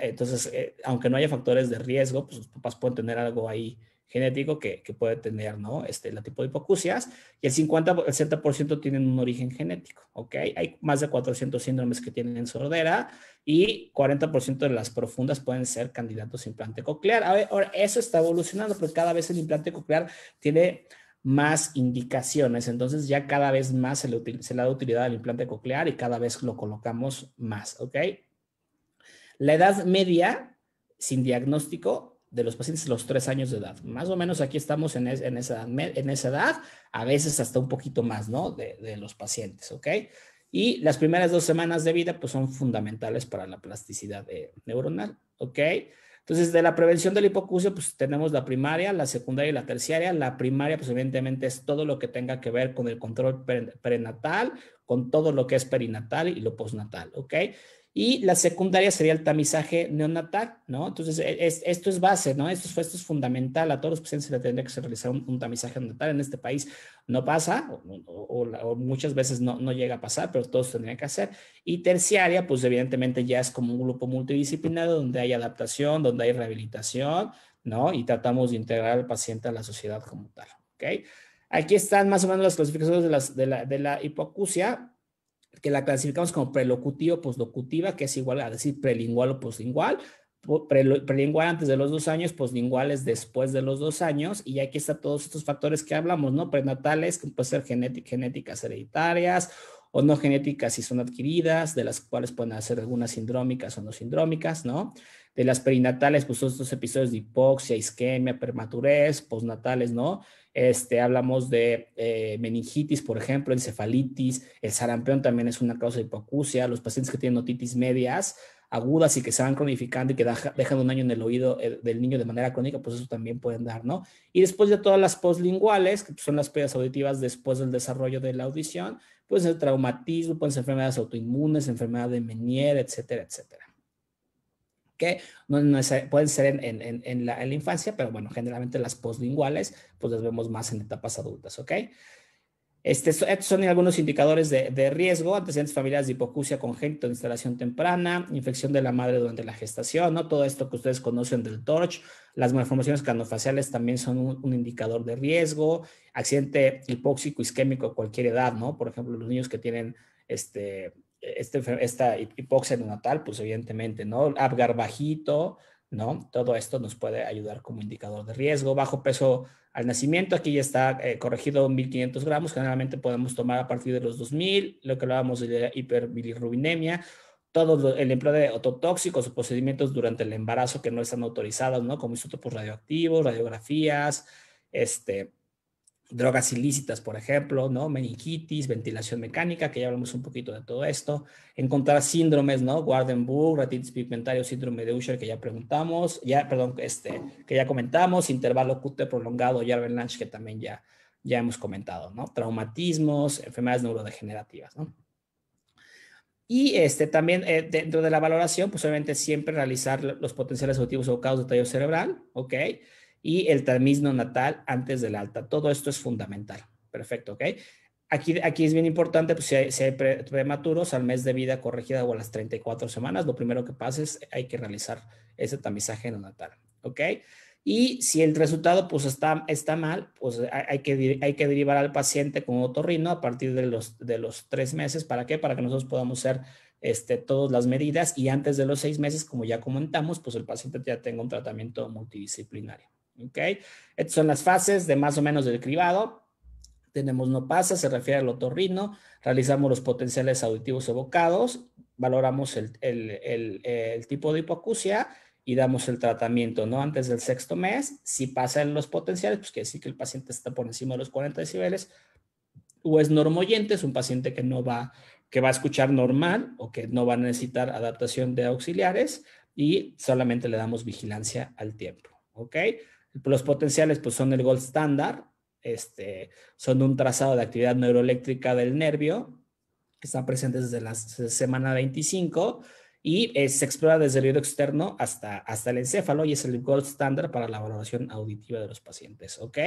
entonces, eh, eh, aunque no haya factores de riesgo, pues los papás pueden tener algo ahí genético que, puede tener, ¿no? Este, la tipo de hipoacusias y el 50, el 70% tienen un origen genético, ¿ok? Hay más de 400 síndromes que tienen sordera y 40% de las profundas pueden ser candidatos a implante coclear. ahora, eso está evolucionando porque cada vez el implante coclear tiene más indicaciones, entonces ya cada vez más se le, se da utilidad al implante coclear y cada vez lo colocamos más, ¿ok? La edad media sin diagnóstico de los pacientes a los tres años de edad. Más o menos aquí estamos en, en, esa, en esa edad, a veces hasta un poquito más, ¿no? De, los pacientes, ¿ok? Y las primeras dos semanas de vida, pues son fundamentales para la plasticidad eh, neuronal, ¿ok? Entonces, de la prevención del hipocucio, pues tenemos la primaria, la secundaria y la terciaria. La primaria, pues evidentemente es todo lo que tenga que ver con el control prenatal, con todo lo que es perinatal y lo postnatal, ¿ok? Y la secundaria sería el tamizaje neonatal, ¿no? Entonces, e, esto es base, ¿no? Esto, esto es fundamental. A todos los pacientes se le tendría que realizar un, tamizaje neonatal. En este país no pasa, o, muchas veces no, llega a pasar, pero todos tendrían que hacer. Y terciaria, pues evidentemente ya es como un grupo multidisciplinario donde hay adaptación, donde hay rehabilitación, ¿no? Y tratamos de integrar al paciente a la sociedad como tal, ¿ok? Aquí están más o menos las clasificaciones de, las, de, la, de la que la clasificamos como prelocutiva o postlocutiva, que es igual a decir prelingual o poslingual. Prelingual antes de los dos años, poslingual es después de los dos años, y aquí están todos estos factores que hablamos, ¿no? Prenatales, que pueden ser genéticas hereditarias o no genéticas si son adquiridas, de las cuales pueden hacer algunas sindrómicas o no sindrómicas, ¿no? De las perinatales, pues son estos episodios de hipoxia, isquemia, prematurez, postnatales, ¿no? Este, hablamos de eh, meningitis, por ejemplo, encefalitis, el sarampión también es una causa de hipoacusia, los pacientes que tienen otitis medias agudas y que se van cronificando y que dejan un año en el oído eh, del niño de manera crónica, pues eso también pueden dar, ¿no? Y después de todas las poslinguales, que son las pérdidas auditivas después del desarrollo de la audición, pueden ser traumatismo, pueden ser enfermedades autoinmunes, enfermedad de Meniere, etcétera, etcétera que no, pueden ser en, la, infancia, pero bueno, generalmente las postlinguales, pues las vemos más en etapas adultas, ¿ok? Este, estos son algunos indicadores de, riesgo, antecedentes familiares de hipocucia congénito, instalación temprana, infección de la madre durante la gestación, ¿no? Todo esto que ustedes conocen del TORCH, las malformaciones canofaciales también son un, indicador de riesgo, accidente hipóxico isquémico cualquier edad, ¿no? Por ejemplo, los niños que tienen este, este esta hipoxia neonatal, pues evidentemente, ¿no? Abgar bajito, ¿no? Todo esto nos puede ayudar como indicador de riesgo. Bajo peso al nacimiento, aquí ya está eh, corregido 1500 gramos, generalmente podemos tomar a partir de los 2000, lo que hablábamos de hiperbilirrubinemia, todo el empleo de ototóxicos o procedimientos durante el embarazo que no están autorizados, ¿no? Como isótopos radioactivos, radiografías, este, drogas ilícitas, por ejemplo, ¿no? Meningitis, ventilación mecánica, que ya hablamos un poquito de todo esto. Encontrar síndromes, ¿no? Wardenburg, ratitis pigmentario, síndrome de Usher, que ya preguntamos, ya, perdón, este, que ya comentamos, intervalo QT prolongado, Jarvan Lange, que también ya, ya hemos comentado, ¿no? Traumatismos, enfermedades neurodegenerativas, ¿no? Y este, también eh, dentro de la valoración, pues obviamente siempre realizar los potenciales o evocados de tallo cerebral, ¿ok? y el tamiz natal antes del alta. Todo esto es fundamental. Perfecto, ¿ok? Aquí, aquí es bien importante, pues si hay, prematuros al mes de vida corregida o a las 34 semanas, lo primero que pasa es hay que realizar ese tamizaje natal, ¿ok? Y si el resultado pues está, está mal, pues hay que, hay que derivar al paciente con otorrino a partir de los, de los tres meses. ¿Para qué? Para que nosotros podamos hacer este, todas las medidas y antes de los seis meses, como ya comentamos, pues el paciente ya tenga un tratamiento multidisciplinario. ¿ok? Estas son las fases de más o menos del cribado. Tenemos no pasa, se refiere al otorrino, realizamos los potenciales auditivos evocados, valoramos eh, el, tipo de hipoacusia y damos el tratamiento, ¿no? Antes del sexto mes, si pasan los potenciales, pues quiere decir que el paciente está por encima de los 40 decibeles o es normoyente, es un paciente que no va, que va a escuchar normal o que no va a necesitar adaptación de auxiliares y solamente le damos vigilancia al tiempo, ¿ok? Los potenciales pues, son el gold standard, este, son un trazado de actividad neuroeléctrica del nervio, que está presente desde la semana 25 y eh, se explora desde el oído externo hasta, hasta el encéfalo y es el gold standard para la valoración auditiva de los pacientes, ¿ok?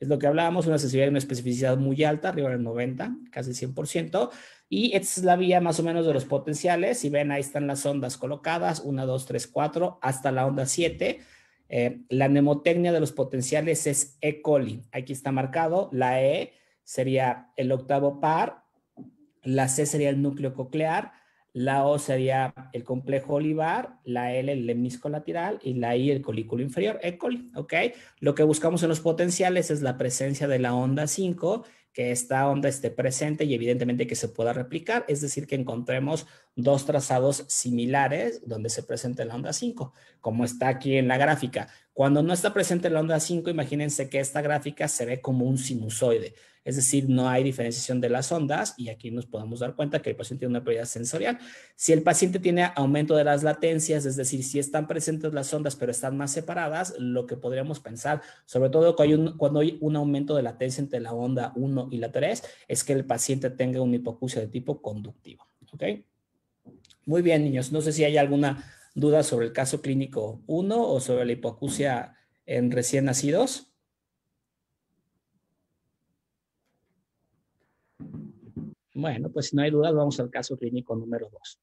Es lo que hablábamos, una sensibilidad y una especificidad muy alta, arriba del 90, casi 100%, y esta es la vía más o menos de los potenciales, si ven ahí están las ondas colocadas, 1, 2, 3, 4, hasta la onda 7, eh, la nemotecnia de los potenciales es E. coli. Aquí está marcado. La E sería el octavo par. La C sería el núcleo coclear. La O sería el complejo olivar, la L el lemnisco lateral y la I el colículo inferior, E. coli, ¿ok? Lo que buscamos en los potenciales es la presencia de la onda 5 que esta onda esté presente y evidentemente que se pueda replicar, es decir, que encontremos dos trazados similares donde se presente la onda 5, como está aquí en la gráfica. Cuando no está presente la onda 5, imagínense que esta gráfica se ve como un sinusoide, es decir, no hay diferenciación de las ondas y aquí nos podemos dar cuenta que el paciente tiene una pérdida sensorial. Si el paciente tiene aumento de las latencias, es decir, si están presentes las ondas pero están más separadas, lo que podríamos pensar, sobre todo cuando hay un, cuando hay un aumento de latencia entre la onda 1 y la 3 es que el paciente tenga una hipoacusia de tipo conductivo. Muy bien, niños. No sé si hay alguna duda sobre el caso clínico 1 o sobre la hipoacusia en recién nacidos. Bueno, pues si no hay dudas, vamos al caso clínico número 2.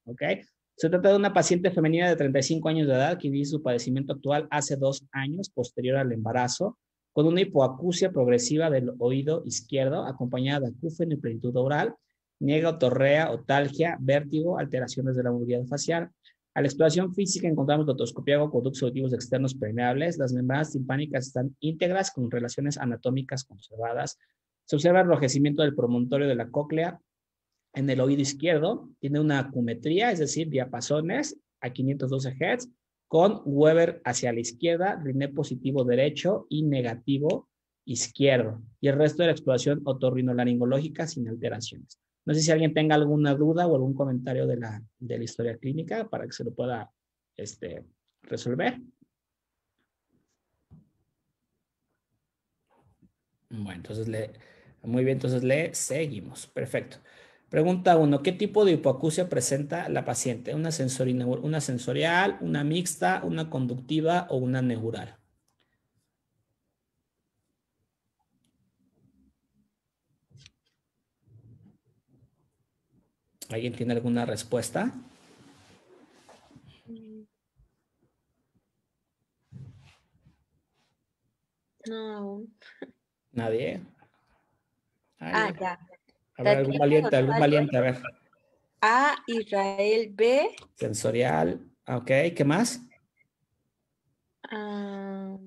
Se trata de una paciente femenina de 35 años de edad que vive su padecimiento actual hace dos años posterior al embarazo con una hipoacusia progresiva del oído izquierdo acompañada de acúfeno y plenitud oral, niega, torrea, otalgia, vértigo, alteraciones de la movilidad facial. A la exploración física encontramos otoscopia o conductos auditivos externos permeables. Las membranas timpánicas están íntegras con relaciones anatómicas conservadas. Se observa el enrojecimiento del promontorio de la cóclea en el oído izquierdo. Tiene una acumetría, es decir, diapasones a 512 Hz con Weber hacia la izquierda, Riné positivo derecho y negativo izquierdo. Y el resto de la exploración otorrinolaringológica sin alteraciones. No sé si alguien tenga alguna duda o algún comentario de la, de la historia clínica para que se lo pueda este, resolver. Bueno, entonces le, muy bien, entonces le seguimos. Perfecto. Pregunta uno, ¿Qué tipo de hipoacusia presenta la paciente? ¿Una, una sensorial, una mixta, una conductiva o una neural? ¿Alguien tiene alguna respuesta? No. ¿Nadie? ah, ya. A ver, algún valiente, algún valiente, a ver. A, Israel, B. Sensorial, ah, ok, ¿qué más? Ah,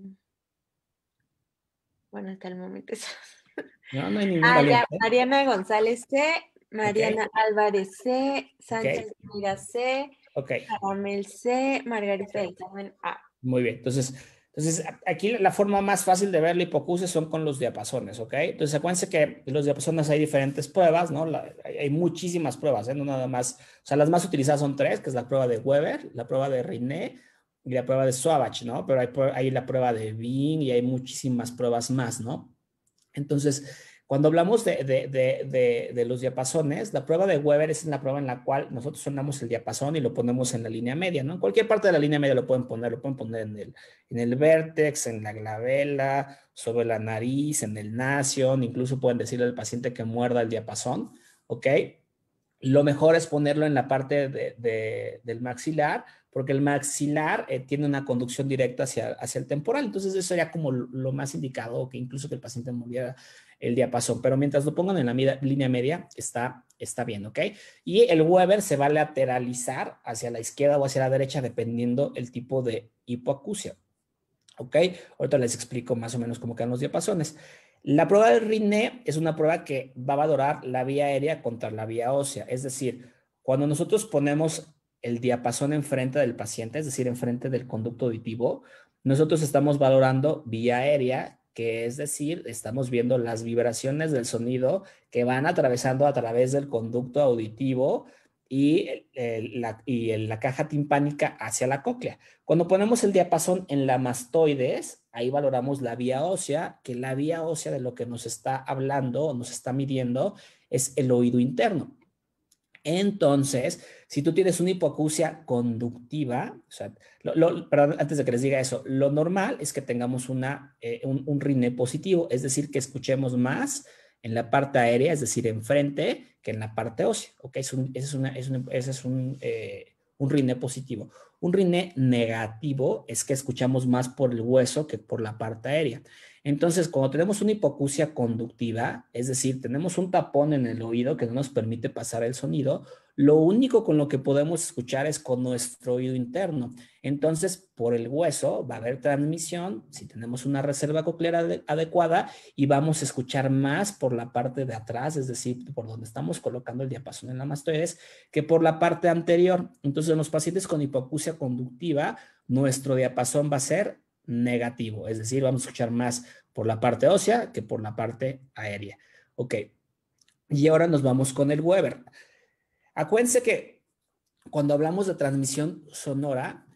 bueno, hasta el momento eso. No, no hay ningún ah, valiente. Mariana González C, Mariana Álvarez C, Sánchez Mira C, Jamel C, Margarita del A. Muy bien, entonces entonces, aquí la forma más fácil de ver la hipocuse son con los diapasones, ¿ok? Entonces, acuérdense que los diapasones hay diferentes pruebas, ¿no? hay muchísimas pruebas, ¿eh? No nada más, o sea, las más utilizadas son tres, que es la prueba de Weber, la prueba de Riné y la prueba de Swabach, ¿no? Pero hay, hay la prueba de Bing y hay muchísimas pruebas más, ¿no? Entonces, cuando hablamos de, de, de, de, los diapasones, la prueba de Weber es la prueba en la cual nosotros sonamos el diapasón y lo ponemos en la línea media, ¿no? En cualquier parte de la línea media lo pueden poner, lo pueden poner en el, en el vértex, en la glabela, sobre la nariz, en el nación, incluso pueden decirle al paciente que muerda el diapasón, ¿ok? Lo mejor es ponerlo en la parte del maxilar porque el maxilar eh, tiene una conducción directa hacia, hacia el temporal. Entonces, eso sería como lo más indicado, que incluso que el paciente moviera el diapasón. Pero mientras lo pongan en la línea media, está, está bien, ¿ok? Y el Weber se va a lateralizar hacia la izquierda o hacia la derecha, dependiendo el tipo de hipoacusia. ¿Ok? Ahorita les explico más o menos cómo quedan los diapasones. La prueba del RINE es una prueba que va a valorar la vía aérea contra la vía ósea. Es decir, cuando nosotros ponemos el diapasón enfrente del paciente, es decir, enfrente del conducto auditivo, nosotros estamos valorando vía aérea, que es decir, estamos viendo las vibraciones del sonido que van atravesando a través del conducto auditivo y, eh, la, y la caja timpánica hacia la cóclea. Cuando ponemos el diapasón en la mastoides, ahí valoramos la vía ósea, que la vía ósea de lo que nos está hablando o nos está midiendo es el oído interno. Entonces, si tú tienes una hipoacusia conductiva, o sea, antes de que les diga eso, lo normal es que tengamos una, eh, un, riné rine positivo, es decir, que escuchemos más en la parte aérea, es decir, enfrente, que en la parte ósea. ¿ok? Es un, ese es, un, un eh, riné positivo. Un riné negativo es que escuchamos más por el hueso que por la parte aérea. Entonces, cuando tenemos una hipocusia conductiva, es decir, tenemos un tapón en el oído que no nos permite pasar el sonido, lo único con lo que podemos escuchar es con nuestro oído interno. Entonces, por el hueso va a haber transmisión, si tenemos una reserva coclear adecuada, y vamos a escuchar más por la parte de atrás, es decir, por donde estamos colocando el diapasón en la mastoides, que por la parte anterior. Entonces, en los pacientes con hipoacusia conductiva, nuestro diapasón va a ser negativo, es decir, vamos a escuchar más por la parte ósea que por la parte aérea. Ok, y ahora nos vamos con el Weber. Acuérdense que cuando hablamos de transmisión sonora,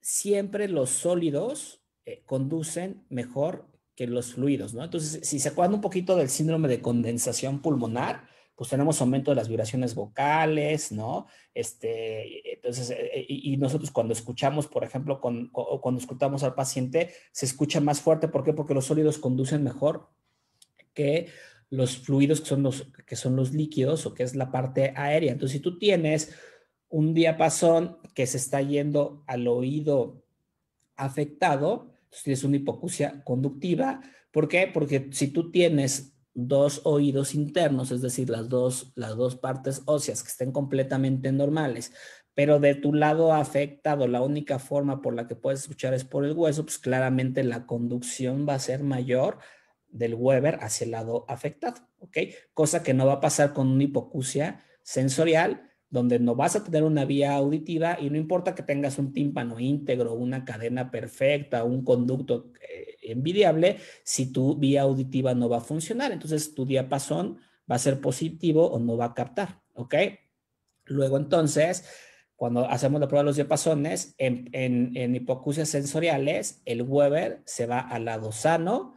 siempre los sólidos eh, conducen mejor que los fluidos, ¿no? Entonces, si se acuerdan un poquito del síndrome de condensación pulmonar, pues tenemos aumento de las vibraciones vocales, ¿no? Este, entonces, eh, eh, y, nosotros cuando escuchamos, por ejemplo, cuando escuchamos al paciente, se escucha más fuerte. ¿Por qué? Porque los sólidos conducen mejor que los fluidos que son los, que son los líquidos o que es la parte aérea. Entonces, si tú tienes un diapasón que se está yendo al oído afectado, entonces tienes una hipocucia conductiva. ¿Por qué? Porque si tú tienes dos oídos internos, es decir, las dos, las dos partes óseas que estén completamente normales, pero de tu lado afectado, la única forma por la que puedes escuchar es por el hueso, pues claramente la conducción va a ser mayor del Weber hacia el lado afectado, ¿ok? Cosa que no va a pasar con una hipocucia sensorial, donde no vas a tener una vía auditiva y no importa que tengas un tímpano íntegro, una cadena perfecta, un conducto eh, envidiable, si tu vía auditiva no va a funcionar, entonces tu diapasón va a ser positivo o no va a captar, ¿ok? Luego entonces, cuando hacemos la prueba de los diapasones, en, en, sensoriales, el Weber se va al lado sano,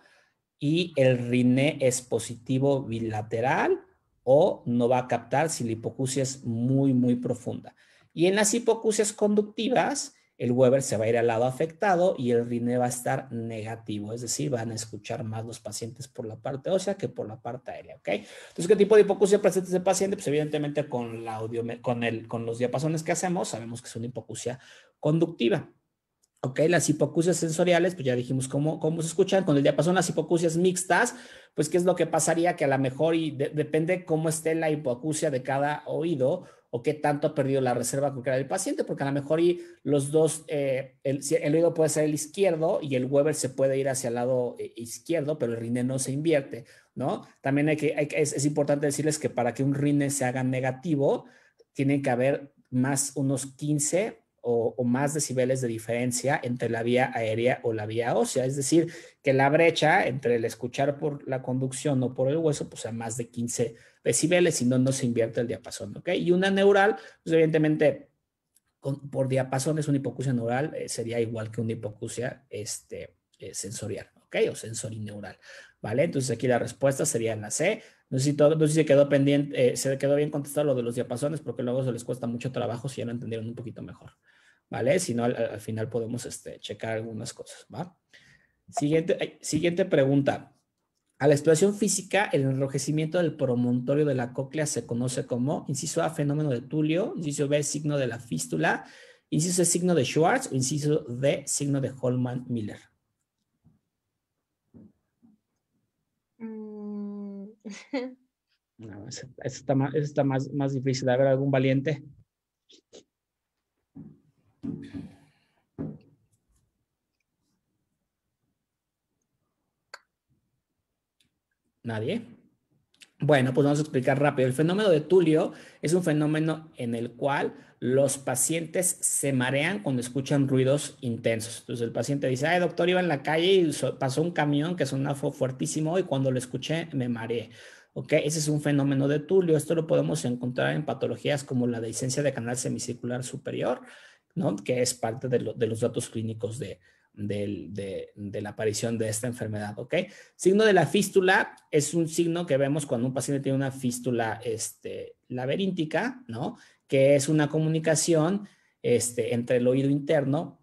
y el riné es positivo bilateral o no va a captar si la hipocusia es muy, muy profunda. Y en las hipocusias conductivas, el Weber se va a ir al lado afectado y el riné va a estar negativo, es decir, van a escuchar más los pacientes por la parte ósea que por la parte aérea, ¿ok? Entonces, ¿qué tipo de hipocusia presenta ese paciente? Pues evidentemente con, con los diapasones que hacemos, sabemos que es una hipocusia conductiva. Ok, las hipocusias sensoriales, pues ya dijimos cómo, cómo se escuchan. Cuando ya pasó las hipocusias mixtas, pues qué es lo que pasaría, que a lo mejor y depende cómo esté la hipoacusia de cada oído o qué tanto ha perdido la reserva coclear del paciente, porque a lo mejor y los dos, eh, el, oído puede ser el izquierdo y el Weber se puede ir hacia el lado eh, izquierdo, pero el rine no se invierte, ¿no? También hay que, es, importante decirles que para que un rine se haga negativo, tiene que haber más unos 15 o, más decibeles de diferencia entre la vía aérea o la vía ósea. Es decir, que la brecha entre el escuchar por la conducción o por el hueso, pues sea más de 15 decibeles, si no, no se invierte el diapasón, Y una neural, pues evidentemente, por diapasón es una hipocusia neural, eh, sería igual que una hipocusia este, eh, sensorial, ¿ok? O sensorineural, ¿vale? Entonces aquí la respuesta sería en la C. No sé si, se quedó pendiente, eh, se quedó bien contestado lo de los diapasones, porque luego se les cuesta mucho trabajo si ya lo entendieron un poquito mejor. ¿vale? Si no, al, final podemos este, checar algunas cosas, Siguiente, siguiente pregunta. A la exploración física, el enrojecimiento del promontorio de la cóclea se conoce como, inciso A, fenómeno de Tulio, inciso B, signo de la fístula, inciso C, signo de Schwartz, o inciso D, signo de Holman-Miller. Esa mm. no, está, más, más, difícil. A ver, algún valiente. ¿Nadie? Bueno, pues vamos a explicar rápido. El fenómeno de Tulio es un fenómeno en el cual los pacientes se marean cuando escuchan ruidos intensos. Entonces el paciente dice, ay doctor, iba en la calle y pasó un camión que sonaba fuertísimo y cuando lo escuché me mareé. ¿ok? Ese es un fenómeno de Tulio. Esto lo podemos encontrar en patologías como la dehiscencia de canal semicircular superior, que es parte de, los datos clínicos de, la aparición de esta enfermedad, ¿ok? Signo de la fístula es un signo que vemos cuando un paciente tiene una fístula este, laberíntica, ¿no? Que es una comunicación este, entre el oído interno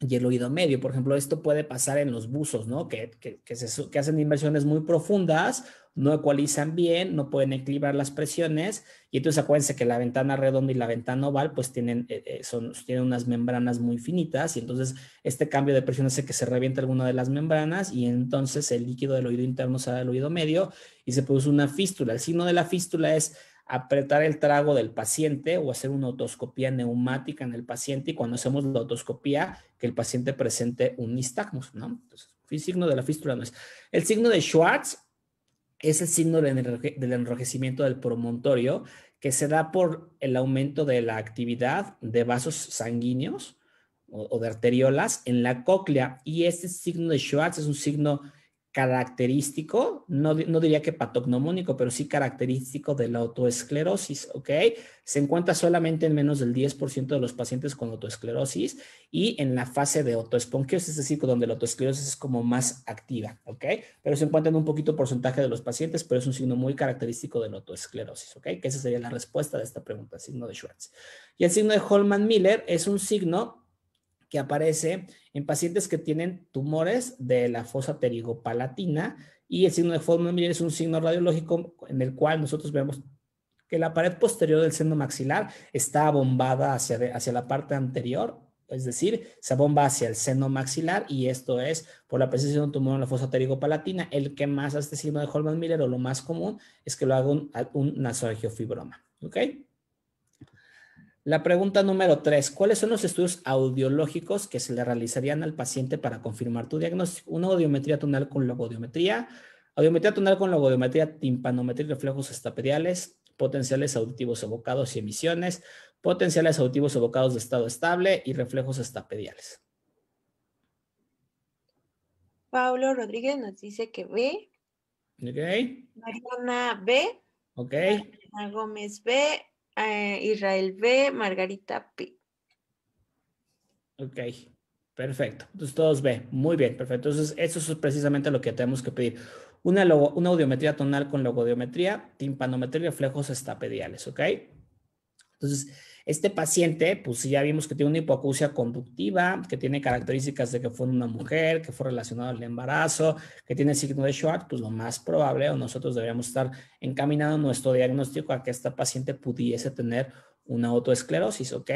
y el oído medio. Por ejemplo, esto puede pasar en los buzos, Que, que, que hacen inversiones muy profundas no ecualizan bien, no pueden equilibrar las presiones y entonces acuérdense que la ventana redonda y la ventana oval pues tienen, eh, eh, son, unas membranas muy finitas y entonces este cambio de presión hace que se reviente alguna de las membranas y entonces el líquido del oído interno sale al oído medio y se produce una fístula. El signo de la fístula es apretar el trago del paciente o hacer una otoscopía neumática en el paciente y cuando hacemos la otoscopía que el paciente presente un nistagmus, ¿no? Entonces, el signo de la fístula no es. El signo de Schwartz es el signo del, enrojecimiento del promontorio que se da por el aumento de la actividad de vasos sanguíneos o, o de arteriolas en la cóclea y este signo de Schwartz es un signo característico, no, diría que patognomónico, pero sí característico de la autoesclerosis, ¿ok? Se encuentra solamente en menos del 10% de los pacientes con autoesclerosis y en la fase de autoesponquiosis, es decir, donde la autoesclerosis es como más activa, ¿ok? Pero se encuentra en un poquito porcentaje de los pacientes, pero es un signo muy característico de la autoesclerosis, ¿ok? Que esa sería la respuesta de esta pregunta, signo de Schwartz. Y el signo de Holman-Miller es un signo que aparece en pacientes que tienen tumores de la fosa pterigopalatina y el signo de holman Miller es un signo radiológico en el cual nosotros vemos que la pared posterior del seno maxilar está bombada hacia, hacia la parte anterior, es decir, se bomba hacia el seno maxilar y esto es por la presencia de un tumor en la fosa pterigopalatina. El que más hace este signo de Holman-Miller o lo más común es que lo haga un, un ¿ok? La pregunta número tres, ¿cuáles son los estudios audiológicos que se le realizarían al paciente para confirmar tu diagnóstico? Una audiometría tonal con logodiometría, audiometría tonal con logodiometría, timpanometría y reflejos estapediales, potenciales auditivos evocados y emisiones, potenciales auditivos evocados de estado estable y reflejos estapediales. Pablo Rodríguez nos dice que B. Ok. Mariana B. Ok. Mariana Gómez B. Eh, Israel B, Margarita P. Ok, perfecto. Entonces todos B. Muy bien, perfecto. Entonces eso es precisamente lo que tenemos que pedir. Una, una audiometría tonal con logodiometría, timpanometría reflejos estapediales, ¿ok? Entonces, este paciente, pues ya vimos que tiene una hipoacusia conductiva, que tiene características de que fue una mujer, que fue relacionado al embarazo, que tiene signo de Schwartz, pues lo más probable o nosotros deberíamos estar encaminando nuestro diagnóstico a que esta paciente pudiese tener una autoesclerosis, ¿ok?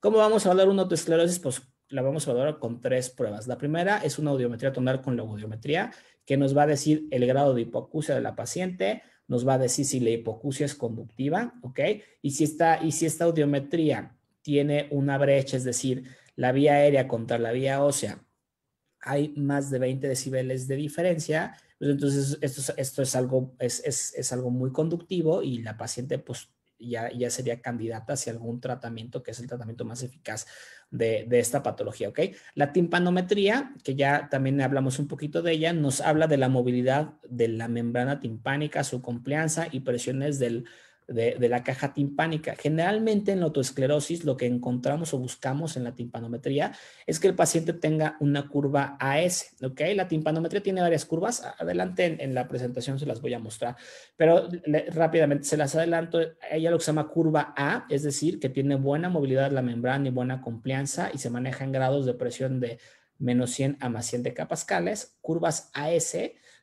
¿Cómo vamos a hablar una autoesclerosis? Pues la vamos a valorar con tres pruebas. La primera es una audiometría tonal con la audiometría, que nos va a decir el grado de hipoacusia de la paciente, nos va a decir si la hipocucia es conductiva, ¿ok? Y si esta, y si esta audiometría tiene una brecha, es decir, la vía aérea contra la vía ósea, hay más de 20 decibeles de diferencia, pues entonces esto, esto es, algo, es, es, es algo muy conductivo y la paciente pues ya, sería candidata hacia algún tratamiento que es el tratamiento más eficaz de, de, esta patología, ¿ok? La timpanometría, que ya también hablamos un poquito de ella, nos habla de la movilidad de la membrana timpánica, su complianza y presiones del, de, la caja timpánica. Generalmente en la autoesclerosis lo que encontramos o buscamos en la timpanometría es que el paciente tenga una curva AS, ¿ok? La timpanometría tiene varias curvas, adelante en, la presentación se las voy a mostrar, pero rápidamente se las adelanto, ella lo que se llama curva A, es decir, que tiene buena movilidad la membrana y buena complianza y se maneja en grados de presión de menos 100 a más 100 de capascales, curvas AS,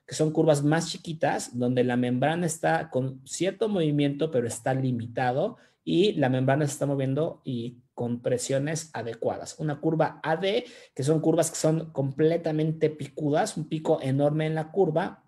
que son curvas más chiquitas, donde la membrana está con cierto movimiento, pero está limitado y la membrana se está moviendo y con presiones adecuadas. Una curva AD, que son curvas que son completamente picudas, un pico enorme en la curva,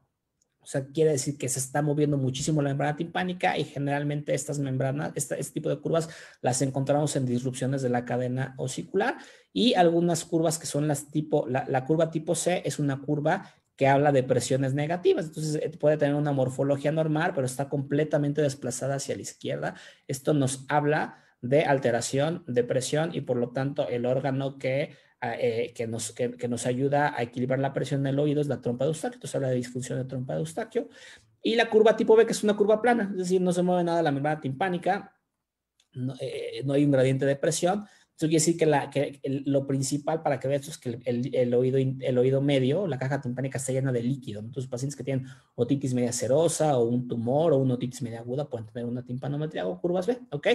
o sea, quiere decir que se está moviendo muchísimo la membrana timpánica y generalmente estas membranas, este, tipo de curvas las encontramos en disrupciones de la cadena oscular y algunas curvas que son las tipo, la curva tipo C es una curva que habla de presiones negativas. Entonces eh, puede tener una morfología normal, pero está completamente desplazada hacia la izquierda. Esto nos habla de alteración de presión y por lo tanto el órgano que, ah, eh, que, nos, nos ayuda a equilibrar la presión en el oído es la trompa de Eustaquio. Entonces habla de disfunción de trompa de Eustaquio. Y la curva tipo B, que es una curva plana, es decir, no se mueve nada la membrana timpánica, no, eh, no hay un gradiente de presión, eso quiere decir que, lo principal para que veas es que el, oído, el oído medio, la caja timpánica está llena de líquido. Entonces, pacientes que tienen otitis media serosa o un tumor o una otitis media aguda pueden tener una timpanometría o curvas B, ¿ok?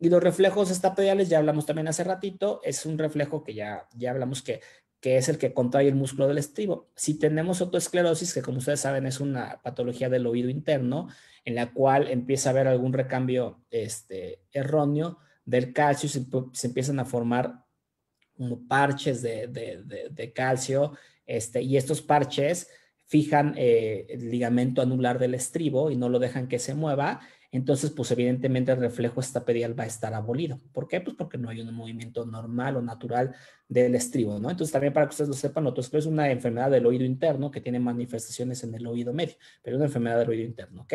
Y los reflejos estapediales, ya hablamos también hace ratito, es un reflejo que ya, ya hablamos que, que es el que contrae el músculo del estribo. Si tenemos otoesclerosis, que como ustedes saben es una patología del oído interno, en la cual empieza a haber algún recambio este, erróneo, del calcio se, empiezan a formar parches de, calcio este, y estos parches fijan eh, el ligamento anular del estribo y no lo dejan que se mueva, entonces pues evidentemente el reflejo estapedial va a estar abolido. ¿Por qué? Pues porque no hay un movimiento normal o natural del estribo, ¿no? Entonces también para que ustedes lo sepan, otro es una enfermedad del oído interno que tiene manifestaciones en el oído medio, pero es una enfermedad del oído interno, ¿ok?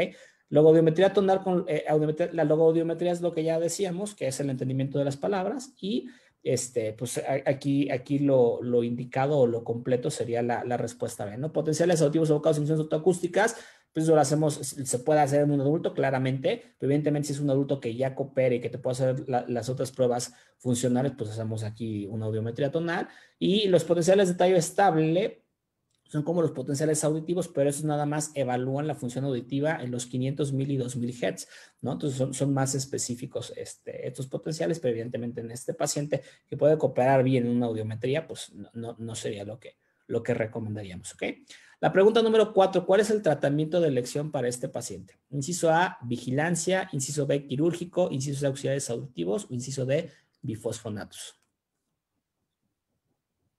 Logodiometría tonal con eh, audiometría, la logodiometría es lo que ya decíamos, que es el entendimiento de las palabras y este, pues aquí, aquí lo, indicado o lo completo sería la, respuesta B, ¿no? Potenciales auditivos evocados en funciones autoacústicas, pues eso lo hacemos, se puede hacer en un adulto, claramente, pero evidentemente si es un adulto que ya coopere y que te pueda hacer las otras pruebas funcionales, pues hacemos aquí una audiometría tonal y los potenciales de tallo estable, son como los potenciales auditivos, pero esos nada más evalúan la función auditiva en los 500 mil y 2000 Hz, ¿no? Entonces son, más específicos este, estos potenciales, pero evidentemente en este paciente que puede cooperar bien en una audiometría, pues no, sería lo que, lo que recomendaríamos, ¿ok? La pregunta número cuatro, ¿cuál es el tratamiento de elección para este paciente? Inciso A, vigilancia, inciso B, quirúrgico, inciso C, auxiliares auditivos o inciso D, bifosfonatos.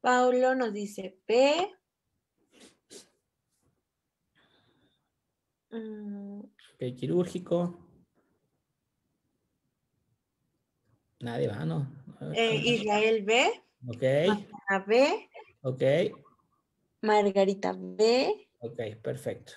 Paulo nos dice P, Mm. Ok, quirúrgico. Nadie va, ¿no? Eh, ah, Israel B. Ok. Margarita B. Ok. Margarita B. Ok, perfecto.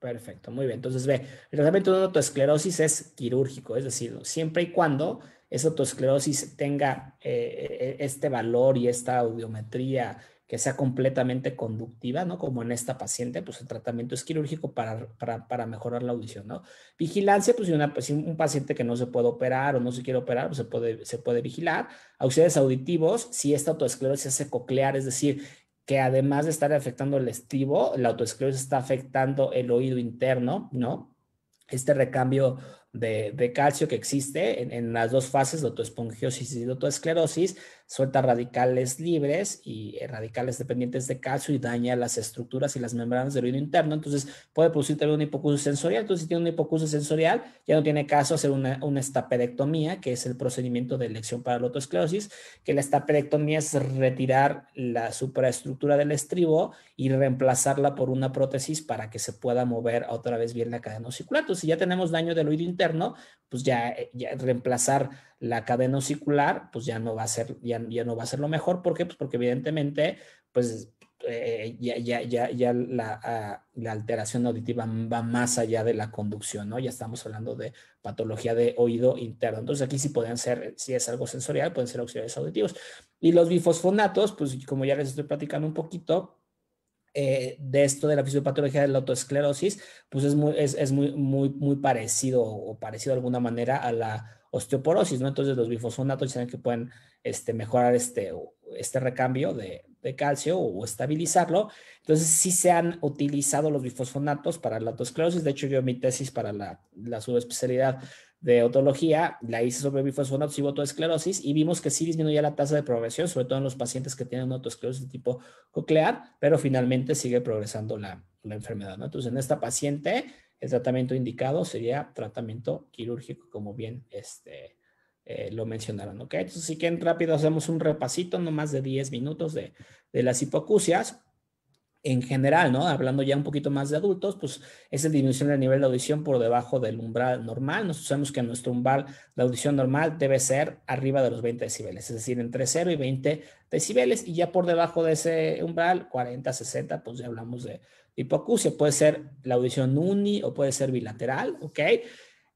Perfecto, muy bien. Entonces, ve, el tratamiento de una autoesclerosis es quirúrgico, es decir, siempre y cuando esa autoesclerosis tenga eh, e, e, este valor y esta audiometría que sea completamente conductiva, ¿no? Como en esta paciente, pues el tratamiento es quirúrgico para, para, mejorar la audición, ¿no? Vigilancia, pues si, un paciente que no se puede operar o no se quiere operar, pues se puede, se puede vigilar. Auxiliares auditivos, si esta autoesclerosis hace coclear, es decir, que además de estar afectando el estribo, la autoesclerosis está afectando el oído interno, ¿no? Este recambio de, calcio que existe en, las dos fases, lotoespongiosis y lotoesclerosis, suelta radicales libres y eh, radicales dependientes de calcio y daña las estructuras y las membranas del oído interno. Entonces puede producir también un hipocuso sensorial. Entonces, si tiene un hipocuso sensorial, ya no tiene caso hacer una, una estaperectomía, que es el procedimiento de elección para la lotoesclerosis, que la estaperectomía es retirar la supraestructura del estribo y reemplazarla por una prótesis para que se pueda mover otra vez bien la cadena osicular. Entonces, si ya tenemos daño del oído interno, interno, pues eh, ya, reemplazar la cadena circular pues ya no va a ser, ya, no va a ser lo mejor. ¿Por qué? Pues porque evidentemente, pues eh, ya, ya, ya, ya la, ah, la, alteración auditiva va más allá de la conducción, ¿no? Ya estamos hablando de patología de oído interno. Entonces aquí sí pueden ser, si es algo sensorial, pueden ser auxiliares auditivos. Y los bifosfonatos, pues como ya les estoy platicando un poquito, eh, de esto de la fisiopatología de la autoesclerosis, pues es muy, es, muy, muy, muy parecido o parecido de alguna manera a la osteoporosis, ¿no? Entonces los bifosfonatos dicen que pueden este, mejorar este, este recambio de, calcio o estabilizarlo. Entonces, sí se han utilizado los bifosfonatos para la autoesclerosis. De hecho, yo mi tesis para la, la subespecialidad de otología, la hice sobre y botoesclerosis, y vimos que sí disminuía la tasa de progresión, sobre todo en los pacientes que tienen autoesclerosis de tipo coclear, pero finalmente sigue progresando la, enfermedad. Entonces, en esta paciente, el tratamiento indicado sería tratamiento quirúrgico, como bien este, eh, lo mencionaron. ¿ok? Entonces, si quieren rápido, hacemos un repasito, no más de 10 minutos de, de las hipocusias en general, ¿no? Hablando ya un poquito más de adultos, pues esa disminución del nivel de audición por debajo del umbral normal. Nosotros sabemos que nuestro umbral de audición normal debe ser arriba de los 20 decibeles, es decir, entre 0 y 20 decibeles, y ya por debajo de ese umbral, 40, 60, pues ya hablamos de hipoacusia. Puede ser la audición uni o puede ser bilateral, ¿ok?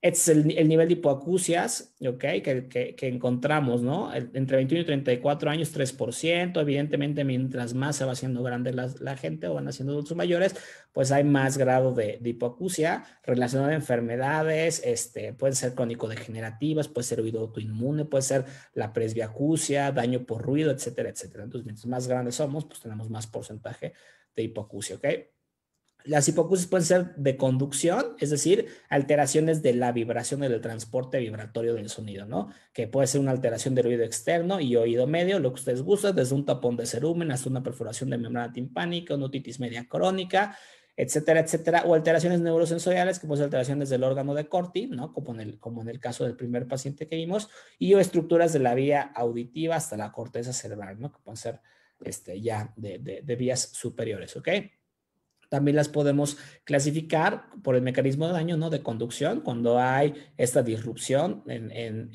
Este es el, nivel de hipoacusias, ¿ok? Que, encontramos, ¿no? entre 21 y 34 años, 3%. Evidentemente, mientras más se va haciendo grande la, gente o van haciendo adultos mayores, pues hay más grado de, de hipoacusia relacionada a enfermedades, este, pueden ser crónico-degenerativas, puede ser oído autoinmune, puede ser la presbiacusia, daño por ruido, etcétera, etcétera. Entonces, mientras más grandes somos, pues tenemos más porcentaje de hipoacusia, ¿ok? Las hipocusis pueden ser de conducción, es decir, alteraciones de la vibración del transporte vibratorio del sonido, ¿no? Que puede ser una alteración del oído externo y oído medio, lo que ustedes gustan, desde un tapón de cerumen hasta una perforación de membrana timpánica, una otitis media crónica, etcétera, etcétera, o alteraciones neurosensoriales, que pueden ser alteraciones del órgano de Corti, ¿no? Como en, el, como en el caso del primer paciente que vimos, y o estructuras de la vía auditiva hasta la corteza cerebral, ¿no? Que pueden ser este, ya de, de vías superiores, ¿ok? También las podemos clasificar por el mecanismo de daño ¿no? de conducción, cuando hay esta disrupción en,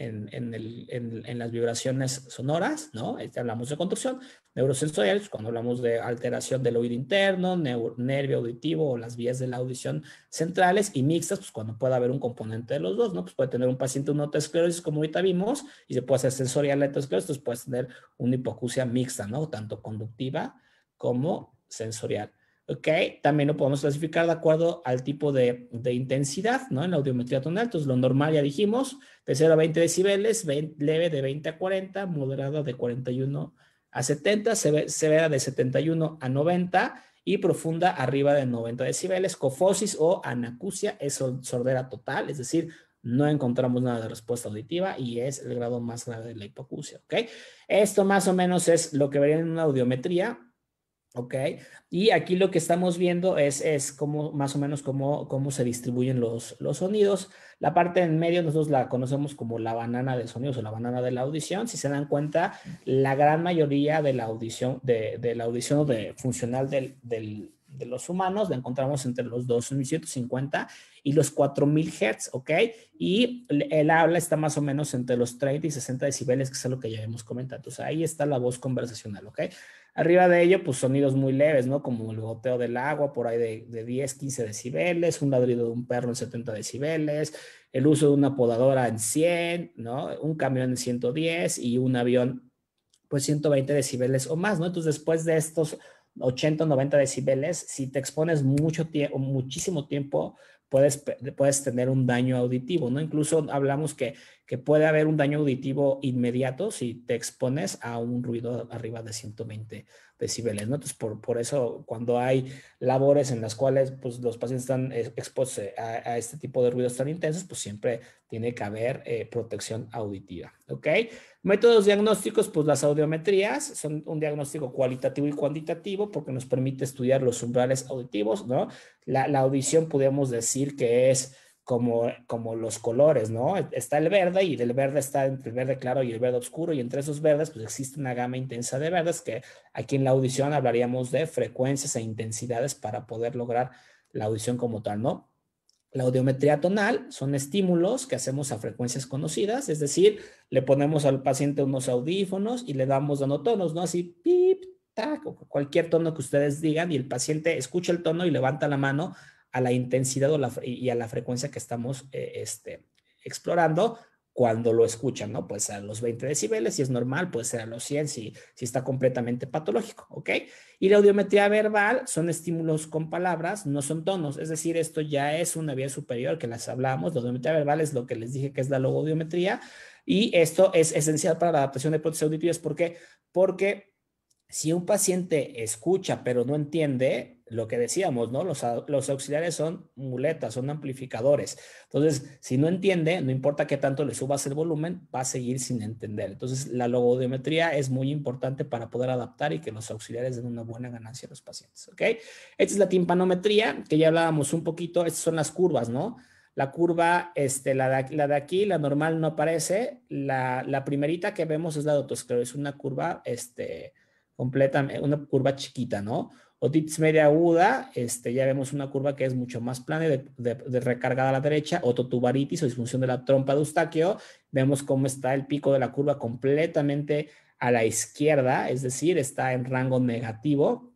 las vibraciones sonoras, ¿no? Este hablamos de conducción, neurosensoriales, cuando hablamos de alteración del oído interno, nervio auditivo o las vías de la audición centrales y mixtas, pues cuando pueda haber un componente de los dos, ¿no? Pues puede tener un paciente una otosclerosis, como ahorita vimos, y se puede hacer sensorial la otosclerosis, pues puedes tener una hipoacusia mixta, ¿no? Tanto conductiva como sensorial. ¿ok? También lo podemos clasificar de acuerdo al tipo de, intensidad, ¿no? En la audiometría tonal, entonces lo normal ya dijimos, de 0 a 20 decibeles, leve de 20 a 40, moderada de 41 a 70, severa de 71 a 90 y profunda arriba de 90 decibeles. Cofosis o anacusia es sordera total, es decir, no encontramos nada de respuesta auditiva y es el grado más grave de la hipoacusia, ¿ok? Esto más o menos es lo que verían en una audiometría ¿Ok? Y aquí lo que estamos viendo es, es cómo, más o menos cómo, cómo se distribuyen los, los sonidos. La parte en medio nosotros la conocemos como la banana de sonidos o la banana de la audición. Si se dan cuenta, la gran mayoría de la audición, de, de la audición de, funcional del, del, de los humanos la encontramos entre los 2150 y los 4.000 Hz, ¿ok? Y el habla está más o menos entre los 30 y 60 decibeles, que es lo que ya hemos comentado. O ahí está la voz conversacional, ¿ok? Arriba de ello, pues sonidos muy leves, ¿no? Como el goteo del agua por ahí de, 10, 15 decibeles, un ladrido de un perro en 70 decibeles, el uso de una podadora en 100, ¿no? Un camión en 110 y un avión, pues 120 decibeles o más, ¿no? Entonces, después de estos 80, 90 decibeles, si te expones mucho tiempo, muchísimo tiempo, puedes, puedes tener un daño auditivo, ¿no? Incluso hablamos que que puede haber un daño auditivo inmediato si te expones a un ruido arriba de 120 decibeles, ¿no? Entonces, por, por eso cuando hay labores en las cuales pues, los pacientes están eh, expuestos eh, a, este tipo de ruidos tan intensos, pues siempre tiene que haber eh, protección auditiva, ¿ok? Métodos diagnósticos, pues las audiometrías son un diagnóstico cualitativo y cuantitativo porque nos permite estudiar los umbrales auditivos, ¿no? La, la audición, podemos decir que es como, los colores, ¿no? E, está el verde y del verde está entre el verde claro y el verde oscuro y entre esos verdes pues existe una gama intensa de verdes que aquí en la audición hablaríamos de frecuencias e intensidades para poder lograr la audición como tal, ¿no? La audiometría tonal son estímulos que hacemos a frecuencias conocidas, es decir, le ponemos al paciente unos audífonos y le damos dando tonos, ¿no? Así, pip, tac, cualquier tono que ustedes digan y el paciente escucha el tono y levanta la mano a la intensidad o la, y a la frecuencia que estamos eh, este, explorando cuando lo escuchan, ¿no? pues a los 20 decibeles, si es normal, puede ser a los 100, si, si está completamente patológico, ¿ok? Y la audiometría verbal son estímulos con palabras, no son tonos, es decir, esto ya es una vía superior que las hablamos, la audiometría verbal es lo que les dije que es la logodiometría, y esto es esencial para la adaptación de prótesis auditivas, ¿por qué? Porque si un paciente escucha pero no entiende, lo que decíamos, ¿no? Los, auxiliares son muletas, son amplificadores. Entonces, si no entiende, no importa qué tanto le subas el volumen, va a seguir sin entender. Entonces, la logodiometría es muy importante para poder adaptar y que los auxiliares den una buena ganancia a los pacientes, ¿ok? Esta es la timpanometría, que ya hablábamos un poquito, estas son las curvas, ¿no? La curva, este, la, de, aquí, la normal no aparece, la, primerita que vemos es la de es una curva, este, completa, una curva chiquita, ¿no? Otitis media aguda, este, ya vemos una curva que es mucho más plana y de, a la derecha. Ototubaritis o disfunción de la trompa de Eustaquio, vemos cómo está el pico de la curva completamente a la izquierda, es decir, está en rango negativo.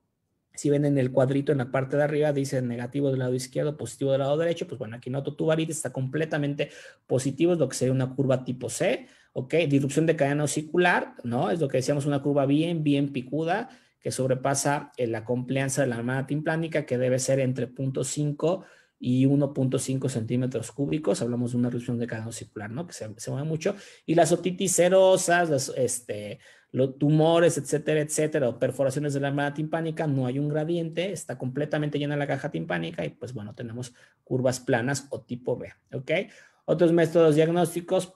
Si ven en el cuadrito en la parte de arriba, dice negativo del lado izquierdo, positivo del lado derecho. Pues bueno, aquí en ototubaritis está completamente positivo, es lo que sería una curva tipo C. ¿ok? Disrupción de cadena osicular, ¿no? Es lo que decíamos, una curva bien, bien picuda que sobrepasa eh, la compleanza de la armada timpánica, que debe ser entre 0.5 y 1.5 centímetros cúbicos. Hablamos de una reducción de cadena circular, ¿no? Que se, mueve mucho. Y las otitis cerosas, los, este, los tumores, etcétera, etcétera, o perforaciones de la armada timpánica, no hay un gradiente, está completamente llena la caja timpánica y pues bueno, tenemos curvas planas o tipo B, ¿ok? Otros métodos diagnósticos,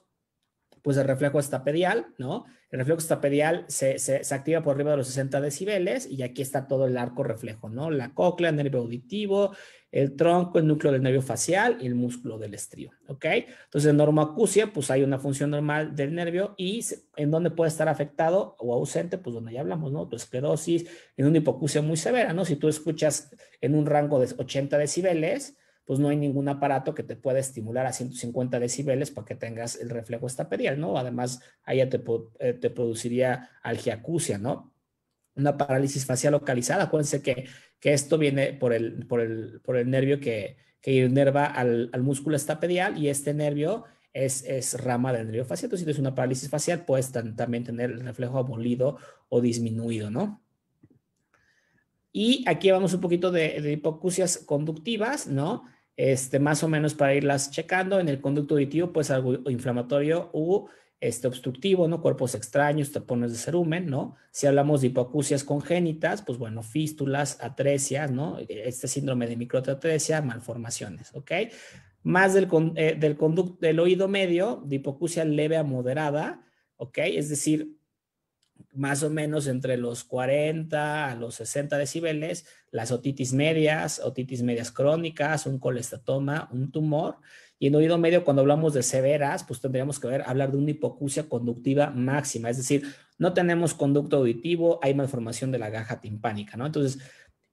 pues el reflejo estapedial, ¿no? El reflejo estapedial se, activa por arriba de los 60 decibeles y aquí está todo el arco reflejo, ¿no? La cóclea, el nervio auditivo, el tronco, el núcleo del nervio facial y el músculo del estrío, ¿ok? Entonces, en normoacusia, pues hay una función normal del nervio y en donde puede estar afectado o ausente, pues donde ya hablamos, ¿no? Tu esclerosis, en una hipocusia muy severa, ¿no? Si tú escuchas en un rango de 80 decibeles, pues no hay ningún aparato que te pueda estimular a 150 decibeles para que tengas el reflejo estapedial, ¿no? Además, ahí te, eh, te produciría algiacusia, ¿no? Una parálisis facial localizada. Acuérdense que, esto viene por el, por el, nervio que, que inerva al, músculo estapedial y este nervio es, rama del nervio facial. Entonces, si tienes una parálisis facial, puedes también tener el reflejo abolido o disminuido, ¿no? Y aquí vamos un poquito de, de hipocusias conductivas, ¿no? Este, más o menos para irlas checando en el conducto auditivo, pues algo inflamatorio u este, obstructivo, ¿no? Cuerpos extraños, tapones de cerumen, ¿no? Si hablamos de hipoacusias congénitas, pues bueno, fístulas, atresias, ¿no? Este síndrome de microtatresia, malformaciones, ¿ok? Más eh, del, conducto del oído medio, de hipoacusia leve a moderada, ¿ok? Es decir, más o menos entre los 40 a los 60 decibeles, las otitis medias, otitis medias crónicas, un colestatoma, un tumor. Y en oído medio, cuando hablamos de severas, pues tendríamos que hablar de una hipocusia conductiva máxima, es decir, no tenemos conducto auditivo, hay malformación de la gaja timpánica, ¿no? Entonces,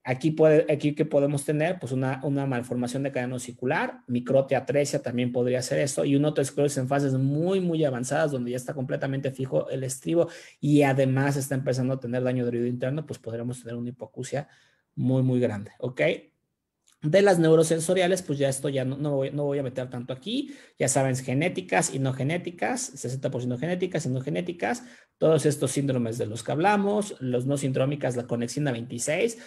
Aquí, puede, aquí que podemos tener pues una, malformación de cadena circular, microteatresia también podría ser esto, y un otosclerosis en fases muy, muy avanzadas donde ya está completamente fijo el estribo y además está empezando a tener daño de oído interno, pues podremos tener una hipoacusia muy, muy grande, ¿ok? De las neurosensoriales, pues ya esto ya no, no, voy, a meter tanto aquí, ya saben, genéticas y no genéticas, 60% genéticas y no genéticas, todos estos síndromes de los que hablamos, los no sindrómicas, la conexina 26,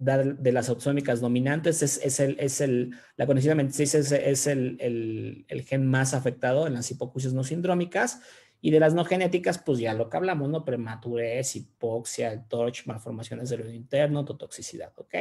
de las autosómicas dominantes, es, es, el, es el, la conocida 26 es, es el, gen más afectado en las hipocusias no sindrómicas. Y de las no genéticas, pues ya lo que hablamos, ¿no? Prematurez, hipoxia, torch, malformaciones del oído interno, totoxicidad, ¿ok?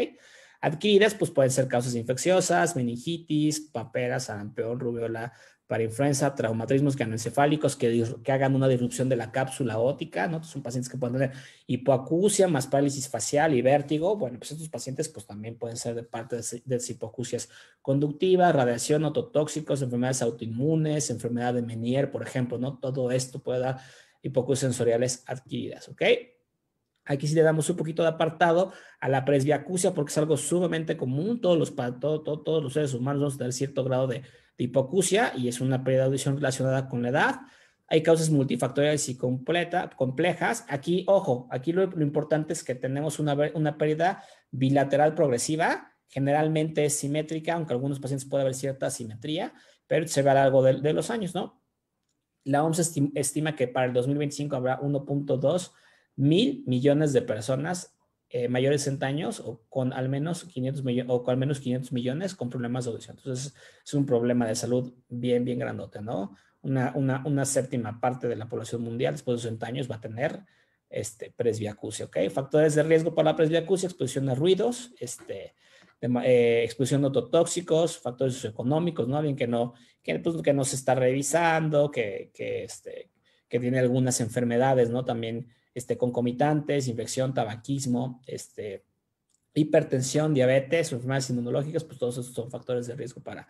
Adquiridas, pues pueden ser causas infecciosas, meningitis, paperas, sarampión, rubiola, para influenza, traumatismos canoencefálicos que, hagan una disrupción de la cápsula ótica, ¿no? Son pacientes que pueden tener hipoacusia más parálisis facial y vértigo. Bueno, pues estos pacientes pues también pueden ser de parte de, de hipoacusias conductivas, radiación, ototóxicos, enfermedades autoinmunes, enfermedad de Menier, por ejemplo, ¿no? Todo esto puede dar hipoacusias sensoriales adquiridas, ¿ok? Aquí sí le damos un poquito de apartado a la presbiacusia porque es algo sumamente común. Todos los, todos los seres humanos vamos a tener cierto grado de de y es una pérdida de audición relacionada con la edad. Hay causas multifactoriales y completa, complejas. Aquí, ojo, aquí lo, importante es que tenemos una, pérdida bilateral progresiva. Generalmente es simétrica, aunque algunos pacientes puede haber cierta simetría, pero se ve a lo largo de, los años, ¿no? La OMS estima que para el 2025 habrá 1.2 mil millones de personas eh, mayores de 60 años o con al menos 500 millones o con al menos 500 millones con problemas de audición. Entonces es un problema de salud bien, bien grandote, ¿no? Una, una, séptima parte de la población mundial después de 60 años va a tener este, presbiacusia, ¿ok? Factores de riesgo para la presbiacusia, exposición a ruidos, este, eh, exposición a ototóxicos, factores económicos, ¿no? Alguien que no, que, pues, no se está revisando, que, este, que tiene algunas enfermedades, ¿no? También este, concomitantes, infección, tabaquismo, este, hipertensión, diabetes, enfermedades inmunológicas, pues todos esos son factores de riesgo para,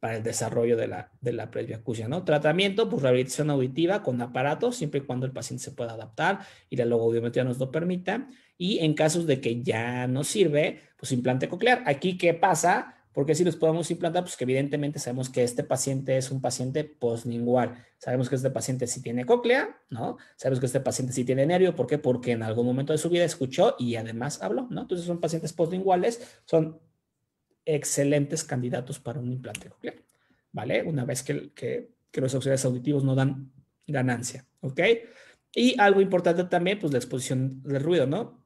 para el desarrollo de la, de la presbiacusia, ¿no? Tratamiento, pues rehabilitación auditiva con aparatos, siempre y cuando el paciente se pueda adaptar y la logoaudiometría nos lo permita. Y en casos de que ya no sirve, pues implante coclear. Aquí, ¿qué pasa? porque si los podemos implantar, pues que evidentemente sabemos que este paciente es un paciente postlingual. Sabemos que este paciente sí tiene cóclea, ¿no? Sabemos que este paciente sí tiene nervio, ¿por qué? Porque en algún momento de su vida escuchó y además habló, ¿no? Entonces son pacientes postlinguales, son excelentes candidatos para un implante coclear, ¿vale? Una vez que, que los auxiliares auditivos no dan ganancia, ¿ok? Y algo importante también, pues la exposición del ruido, ¿no?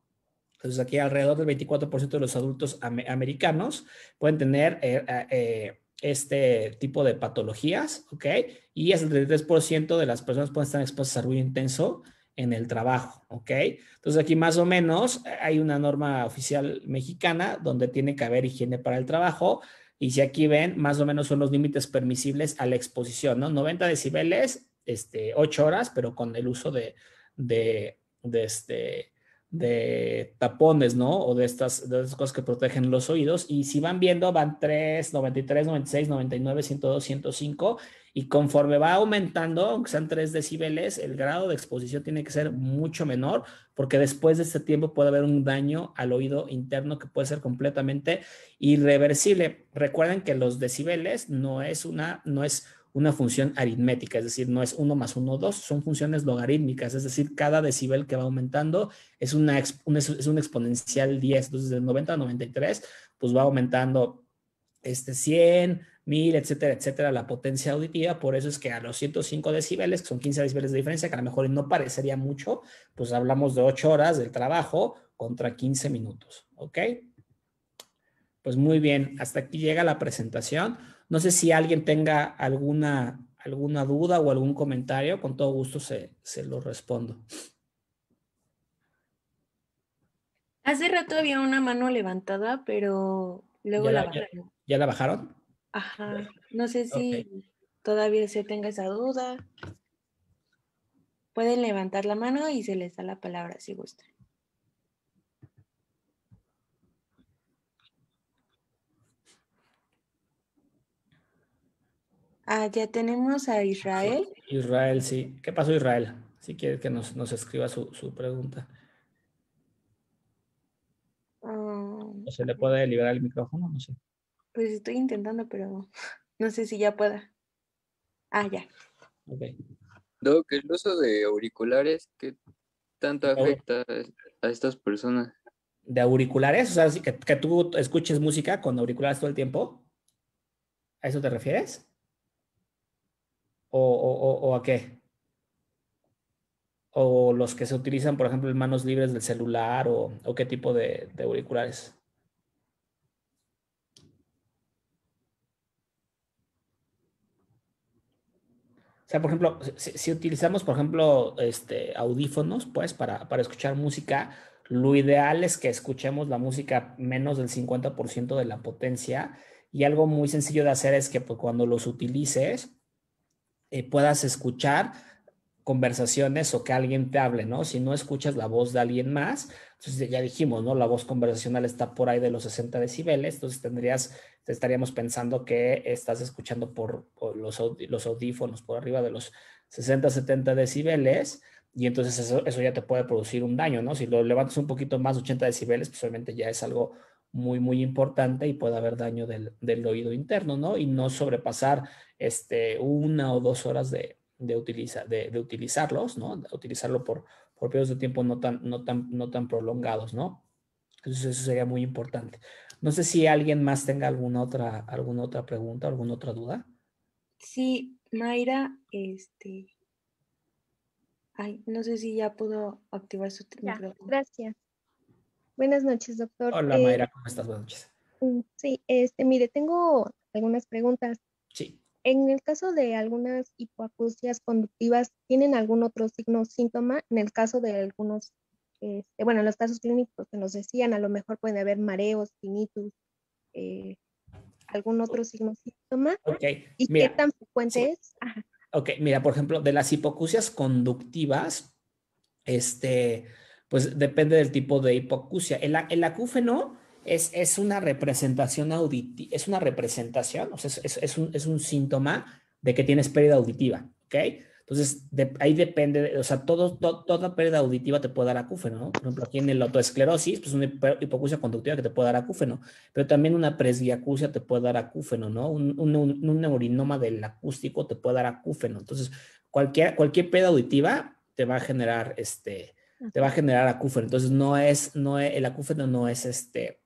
Entonces aquí alrededor del 24% de los adultos americanos pueden tener eh, eh, este tipo de patologías, ¿ok? Y el 33% de las personas pueden estar expuestas a ruido intenso en el trabajo, ¿ok? Entonces aquí más o menos eh, hay una norma oficial mexicana donde tiene que haber higiene para el trabajo. Y si aquí ven, más o menos son los límites permisibles a la exposición, ¿no? 90 decibeles, este, 8 horas, pero con el uso de, de, de este, de tapones, ¿no? O de estas, de cosas que protegen los oídos. Y si van viendo, van 3, 93, 96, 99, 102, 105. Y conforme va aumentando, aunque sean 3 decibeles, el grado de exposición tiene que ser mucho menor, porque después de este tiempo puede haber un daño al oído interno que puede ser completamente irreversible. Recuerden que los decibeles no es una, no es una función aritmética, es decir, no es 1 más 1, 2, son funciones logarítmicas, es decir, cada decibel que va aumentando es, una, es un exponencial 10, entonces del 90 a 93, pues va aumentando este 100, 1000, etcétera, etcétera, la potencia auditiva, por eso es que a los 105 decibeles, que son 15 decibeles de diferencia, que a lo mejor no parecería mucho, pues hablamos de 8 horas del trabajo contra 15 minutos, ¿ok? Pues muy bien, hasta aquí llega la presentación. No sé si alguien tenga alguna, alguna duda o algún comentario, con todo gusto se, lo respondo. Hace rato había una mano levantada, pero luego la, bajaron. Ya, la bajaron? Ajá, no sé si todavía se tenga esa duda. Pueden levantar la mano y se les da la palabra si gustan. Ah, ya tenemos a Israel. Israel, sí. ¿Qué pasó Israel? Si quiere que nos, escriba su, pregunta. Ah. se le puede liberar el micrófono? No sé. Pues estoy intentando, pero no sé si ya pueda. Ah, ya. Ok. Doc, el uso de auriculares, ¿qué tanto afecta a estas personas? ¿De auriculares? O sea, que, que tú escuches música con auriculares todo el tiempo. ¿A eso te refieres? o, a qué? O los que se utilizan, por ejemplo, en manos libres del celular o, qué tipo de, auriculares. O sea, por ejemplo, si, utilizamos, por ejemplo, este, audífonos, pues, para, escuchar música, lo ideal es que escuchemos la música menos del 50% de la potencia. Y algo muy sencillo de hacer es que pues, cuando los utilices, eh, puedas escuchar conversaciones o que alguien te hable, ¿no? Si no escuchas la voz de alguien más, entonces ya dijimos, ¿no? La voz conversacional está por ahí de los 60 decibeles, entonces tendrías, estaríamos pensando que estás escuchando por, los, audífonos por arriba de los 60, 70 decibeles y entonces eso, eso, ya te puede producir un daño, ¿no? Si lo levantas un poquito más, 80 decibeles, pues obviamente ya es algo muy, muy importante y puede haber daño del, oído interno, ¿no? Y no sobrepasar este, una o dos horas de, de, de, utilizarlos, ¿no? utilizarlo por, por periodos de tiempo no tan, no tan, no tan prolongados, ¿no? Entonces eso sería muy importante. No sé si alguien más tenga alguna otra, alguna otra pregunta, alguna otra duda. Sí, Mayra, este... Ay, no sé si ya pudo activar su ya, micrófono. Gracias. Buenas noches, doctor. Hola, eh, ¿cómo estás? Buenas noches. Mm, sí, este, mire, tengo algunas preguntas. Sí. En el caso de algunas hipoacusias conductivas, ¿tienen algún otro signo o síntoma? En el caso de algunos, este, bueno, en los casos clínicos que nos decían, a lo mejor pueden haber mareos, tinnitus, eh, algún otro signo o síntoma. Ok. ¿Y qué tan frecuente es? Ok, mira, por ejemplo, de las hipoacusias conductivas, este, pues depende del tipo de hipoacusia. El, acúfeno es, es, una representación auditiva, es una representación, o sea, es, un, síntoma de que tienes pérdida auditiva, ¿ok? Entonces, ahí depende, o sea, toda pérdida auditiva te puede dar acúfeno, ¿no? Por ejemplo, aquí en el autoesclerosis, pues una hipoacusia conductiva que te puede dar acúfeno, pero también una presbiacusia te puede dar acúfeno, ¿no? Un, un, neurinoma del acústico te puede dar acúfeno. Entonces, cualquier, cualquier pérdida auditiva te va a generar este, te va a generar acúfeno, Entonces no es, no el acúfeno no es este,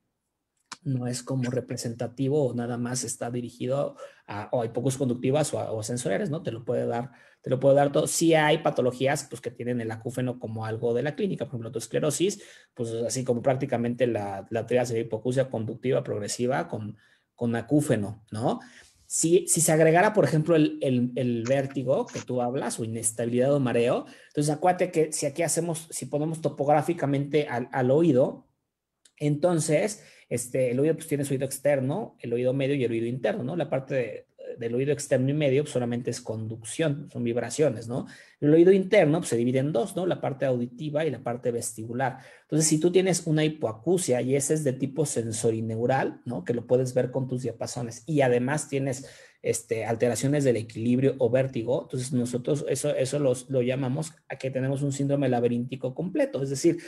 no es como representativo o nada más está dirigido a, o pocos conductivas o, a, sensoriales, ¿no? Te lo puede dar, te lo puede dar todo. Si hay patologías, pues que tienen el acúfeno como algo de la clínica, por ejemplo, tu esclerosis, pues así como prácticamente la, la de hipocusia conductiva progresiva con, con acúfeno, ¿no? Si, si se agregara, por ejemplo, el, vértigo que tú hablas o inestabilidad o mareo, entonces acuérdate que si aquí hacemos, si ponemos topográficamente al, oído, entonces este, el oído pues tiene su oído externo, el oído medio y el oído interno, ¿no? La parte de, del oído externo y medio pues, solamente es conducción, son vibraciones, ¿no? El oído interno pues, se divide en dos, ¿no? La parte auditiva y la parte vestibular. Entonces, si tú tienes una hipoacusia y ese es de tipo sensorineural, ¿no? Que lo puedes ver con tus diapasones y además tienes este, alteraciones del equilibrio o vértigo, entonces nosotros eso, eso lo llamamos a que tenemos un síndrome laberíntico completo, es decir,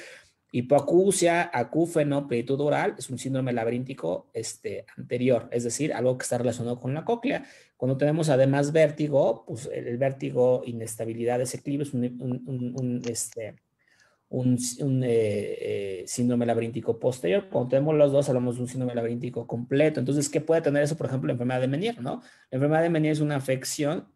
Hipoacusia, acúfeno, plenitud oral es un síndrome laberíntico este, anterior, es decir, algo que está relacionado con la cóclea. Cuando tenemos además vértigo, pues el, vértigo, inestabilidad, desequilibrio es un, este, un eh, eh, síndrome laberíntico posterior. Cuando tenemos los dos, hablamos de un síndrome laberíntico completo. Entonces, ¿qué puede tener eso, por ejemplo, la enfermedad de Menier? ¿no? La enfermedad de Menier es una afección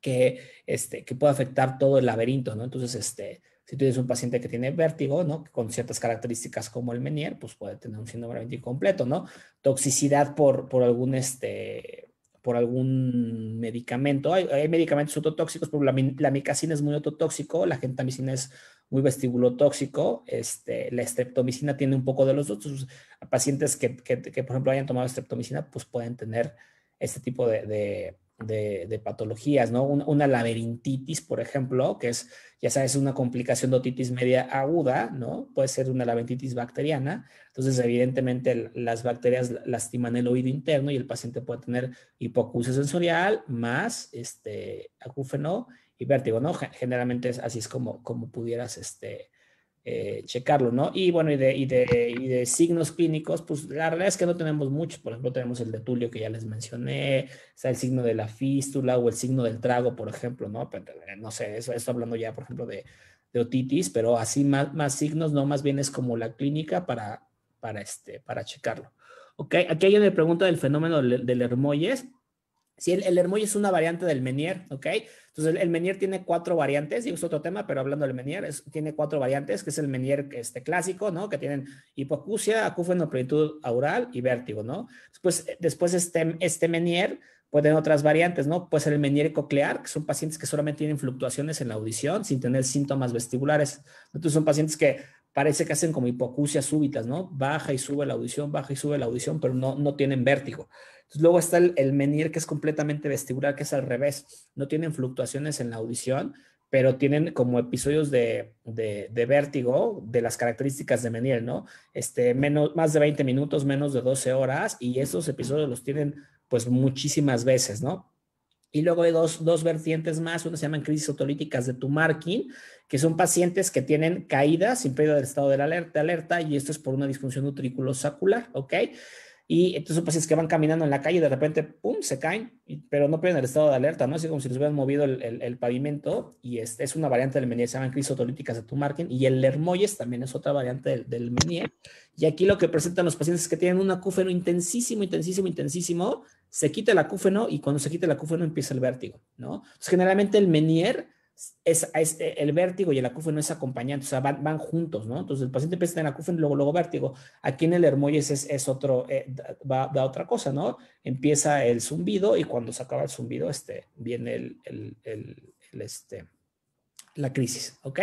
que, este, que puede afectar todo el laberinto, ¿no? Entonces, este si tú un paciente que tiene vértigo, ¿no? Con ciertas características como el Menier, pues puede tener un síndrome incompleto, ¿no? Toxicidad por, por algún, este, por algún medicamento. Hay, medicamentos autotóxicos, pero la, micacina es muy autotóxico. la gentamicina es muy vestibulotóxico, este, la estreptomicina tiene un poco de los dos. Pacientes que, por ejemplo, hayan tomado estreptomicina, pues pueden tener este tipo de de, patologías, ¿no? Una, laberintitis, por ejemplo, que es, ya sabes, una complicación de otitis media aguda, ¿no? Puede ser una laberintitis bacteriana. Entonces, evidentemente, las bacterias lastiman el oído interno y el paciente puede tener hipoacusia sensorial más este, acúfeno y vértigo, ¿no? Generalmente es, así es como, como pudieras este, eh, checarlo, ¿no? Y bueno, y de, de, signos clínicos, pues la realidad es que no tenemos muchos. Por ejemplo, tenemos el de Tulio que ya les mencioné, está el signo de la fístula o el signo del trago, por ejemplo, ¿no? Eh, no sé, eso estoy hablando ya, por ejemplo, de, de otitis, pero así más, más, signos, no más bien es como la clínica para, para, este, para checarlo. Ok, aquí hay una pregunta del fenómeno del, del Hermoyes. Si el, el es una variante del Menier, ¿ok? Entonces, el, Menier tiene cuatro variantes, y es otro tema, pero hablando del Menier, tiene cuatro variantes, que es el Menier este, clásico, ¿no? Que tienen hipoacusia, acúfeno, plenitud aural y vértigo, ¿no? Después, eh, después este, este Menier puede tener otras variantes, ¿no? Puede ser el Menier coclear, que son pacientes que solamente tienen fluctuaciones en la audición sin tener síntomas vestibulares. Entonces, son pacientes que parece que hacen como hipoacusias súbitas, ¿no? Baja y sube la audición, baja y sube la audición, pero no, no tienen vértigo. luego está el, Menier que es completamente vestibular, que es al revés. No tienen fluctuaciones en la audición, pero tienen como episodios de, vértigo de las características de Menier, ¿no? Este, menos, más de 20 minutos, menos de 12 horas, y esos episodios los tienen pues muchísimas veces, ¿no? Y luego hay dos, vertientes más, una se llaman crisis autolíticas de Tumarkin, que son pacientes que tienen caídas sin pérdida del estado de alerta, alerta, y esto es por una disfunción nutriculosacular, ¿ok? Y estos son pacientes que van caminando en la calle y de repente, ¡pum!, se caen, pero no pierden el estado de alerta, ¿no? Es como si les hubieran movido el, el, pavimento y es, es, una variante del Menier, se llaman crisotolíticas de Tumarkin y el Lermoyes también es otra variante del, del, Menier. Y aquí lo que presentan los pacientes es que tienen un acúfeno intensísimo, intensísimo, intensísimo, se quita el acúfeno y cuando se quita el acúfeno empieza el vértigo, ¿no? Entonces, generalmente el Menier es, e, el vértigo y el acúfeno es acompañante, o sea, van, juntos, ¿no? Entonces el paciente empieza en acúfeno y luego, luego vértigo. Aquí en el Hermolles es, es otro, eh, va, otra cosa, ¿no? Empieza el zumbido y cuando se acaba el zumbido, este, viene el, este, la crisis, ¿ok?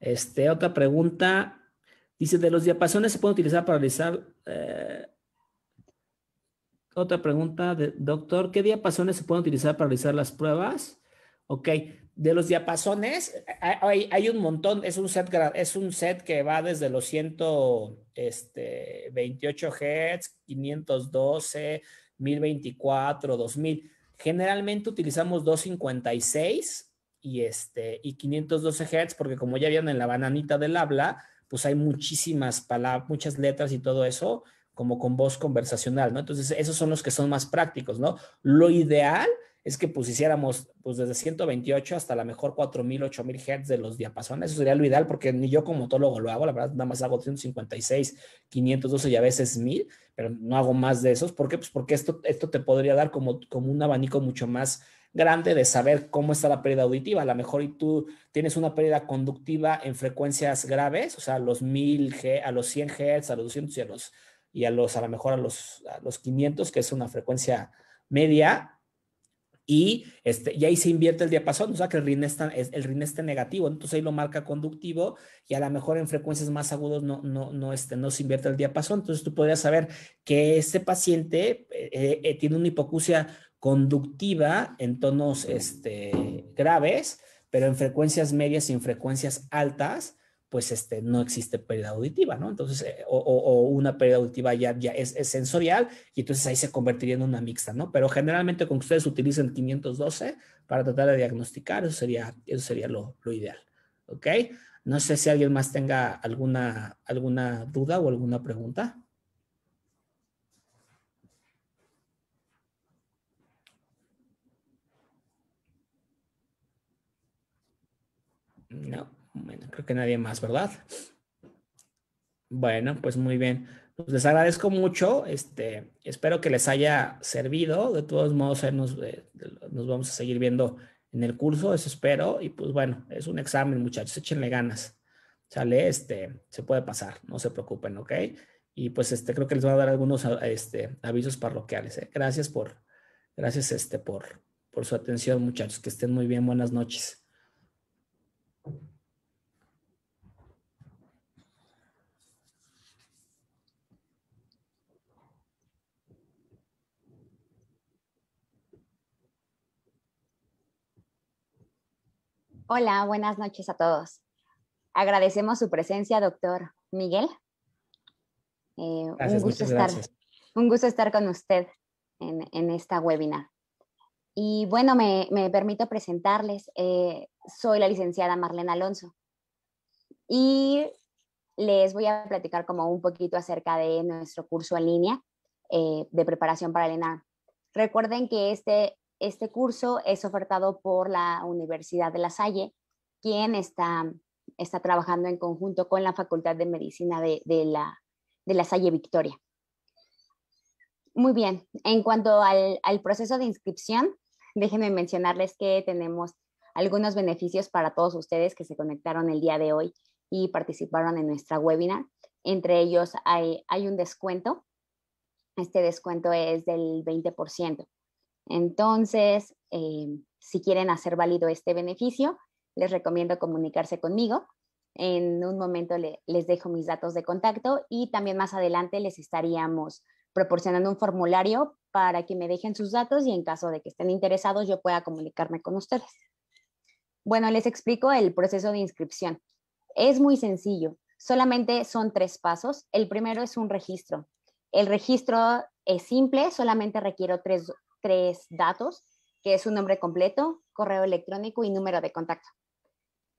Este, otra pregunta. Dice, de los diapasones se puede utilizar para realizar... Eh, otra pregunta, de, doctor, ¿qué diapasones se pueden utilizar para realizar las pruebas? Ok, de los diapasones, hay, un montón, es un, set, es un set que va desde los 128 Hz, 512, 1024, 2000. Generalmente utilizamos 256 y, este, y 512 Hz porque como ya vieron en la bananita del habla, pues hay muchísimas palabras, muchas letras y todo eso como con voz conversacional, ¿no? Entonces, esos son los que son más prácticos, ¿no? Lo ideal es que pues hiciéramos pues desde 128 hasta la mejor 4000, 8000 Hz de los diapasones. Eso sería lo ideal porque ni yo como autólogo lo hago, la verdad, nada más hago 156, 512 y a veces 1000, pero no hago más de esos. ¿Por qué? Pues porque esto, esto te podría dar como, como un abanico mucho más grande de saber cómo está la pérdida auditiva. A lo mejor y tú tienes una pérdida conductiva en frecuencias graves, o sea, a los 1000 a los 100 Hz, a los 200 y a los, y a los, a lo mejor a los, a los 500, que es una frecuencia media, y, este, y ahí se invierte el diapasón, o sea que el RIN está, el negativo, entonces ahí lo marca conductivo y a lo mejor en frecuencias más agudas no, no, no, este, no se invierte el diapasón, entonces tú podrías saber que este paciente eh, eh, tiene una hipocucia conductiva en tonos este, graves, pero en frecuencias medias y en frecuencias altas, pues este, no existe pérdida auditiva, ¿no? Entonces, eh, o, una pérdida auditiva ya, es, sensorial y entonces ahí se convertiría en una mixta, ¿no? Pero generalmente con que ustedes utilicen 512 para tratar de diagnosticar, eso sería, eso sería lo, ideal, ¿ok? No sé si alguien más tenga alguna, alguna duda o alguna pregunta. Creo que nadie más, ¿verdad? Bueno, pues muy bien. Pues les agradezco mucho. Este, espero que les haya servido. De todos modos, eh, nos, vamos a seguir viendo en el curso, eso espero. Y pues bueno, es un examen, muchachos. Échenle ganas. Sale, este, se puede pasar, no se preocupen, ¿ok? Y pues este, creo que les voy a dar algunos este, avisos parroquiales. ¿eh? Gracias por, gracias este, por, por su atención, muchachos. Que estén muy bien. Buenas noches. Hola, buenas noches a todos. Agradecemos su presencia, doctor Miguel. Eh, un, gusto estar, con usted en, esta webinar. Y bueno, me, permito presentarles. Eh, soy la licenciada Marlene Alonso y les voy a platicar como un poquito acerca de nuestro curso en línea eh, de preparación para el ENAR. Recuerden que este este curso es ofertado por la Universidad de La Salle, quien está, está trabajando en conjunto con la Facultad de Medicina de, la, Salle Victoria. Muy bien, en cuanto al, proceso de inscripción, déjenme mencionarles que tenemos algunos beneficios para todos ustedes que se conectaron el día de hoy y participaron en nuestra webinar. Entre ellos hay un descuento. Este descuento es del 20%. Entonces, em, si quieren hacer válido este beneficio, les recomiendo comunicarse conmigo. En un momento les dejo mis datos de contacto y también más adelante les estaríamos proporcionando un formulario para que me dejen sus datos y en caso de que estén interesados yo pueda comunicarme con ustedes. Bueno, les explico el proceso de inscripción. Es muy sencillo, solamente son tres pasos. El primero es un registro. El registro es simple, solamente requiero tres, tres datos, que es su nombre completo, correo electrónico y número de contacto.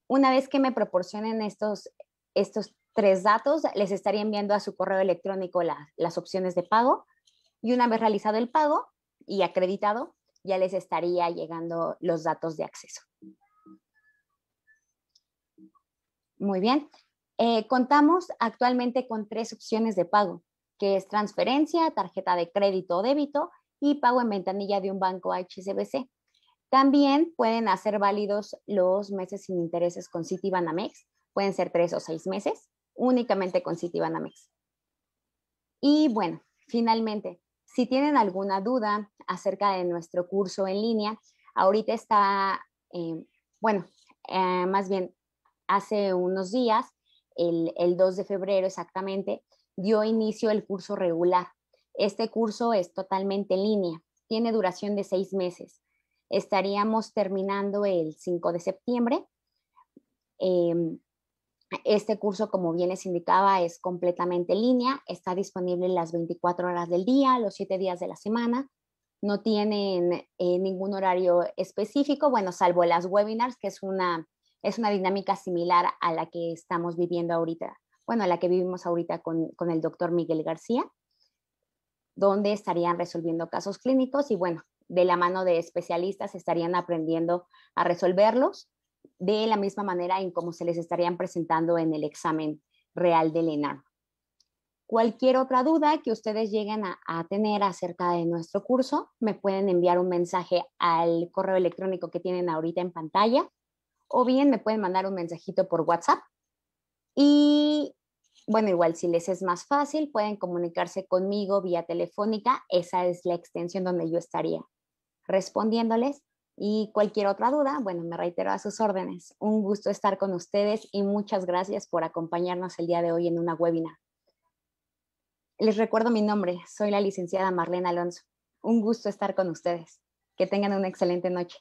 Una vez que me proporcionen estos, estos tres datos, les estaría enviando a su correo electrónico las opciones de pago y una vez realizado el pago y acreditado, ya les estaría llegando los datos de acceso. Muy bien. Eh, contamos actualmente con tres opciones de pago, que es transferencia, tarjeta de crédito o débito y pago en ventanilla de un banco HSBC. También pueden hacer válidos los meses sin intereses con Citibanamex, pueden ser tres o seis meses, únicamente con Citibanamex. Y bueno, finalmente, si tienen alguna duda acerca de nuestro curso en línea, ahorita está, eh, bueno, eh, más bien hace unos días, el, el 2 de febrero exactamente, dio inicio el curso regular este curso es totalmente línea, tiene duración de seis meses. Estaríamos terminando el 5 de septiembre. Em, este curso, como bien les indicaba, es completamente línea, está disponible las 24 horas del día, los siete días de la semana. No tienen eh, ningún horario específico, bueno, salvo las webinars, que es una, es una dinámica similar a la que estamos viviendo ahorita, bueno, a la que vivimos ahorita con, con el doctor Miguel García donde estarían resolviendo casos clínicos y bueno, de la mano de especialistas estarían aprendiendo a resolverlos de la misma manera en cómo se les estarían presentando en el examen real del ENAM. Cualquier otra duda que ustedes lleguen a, tener acerca de nuestro curso, me pueden enviar un mensaje al correo electrónico que tienen ahorita en pantalla o bien me pueden mandar un mensajito por WhatsApp. Y bueno, igual si les es más fácil, pueden comunicarse conmigo vía telefónica, esa es la extensión donde yo estaría respondiéndoles. Y cualquier otra duda, bueno, me reitero a sus órdenes. Un gusto estar con ustedes y muchas gracias por acompañarnos el día de hoy en una webinar. Les recuerdo mi nombre, soy la licenciada Marlene Alonso. Un gusto estar con ustedes. Que tengan una excelente noche.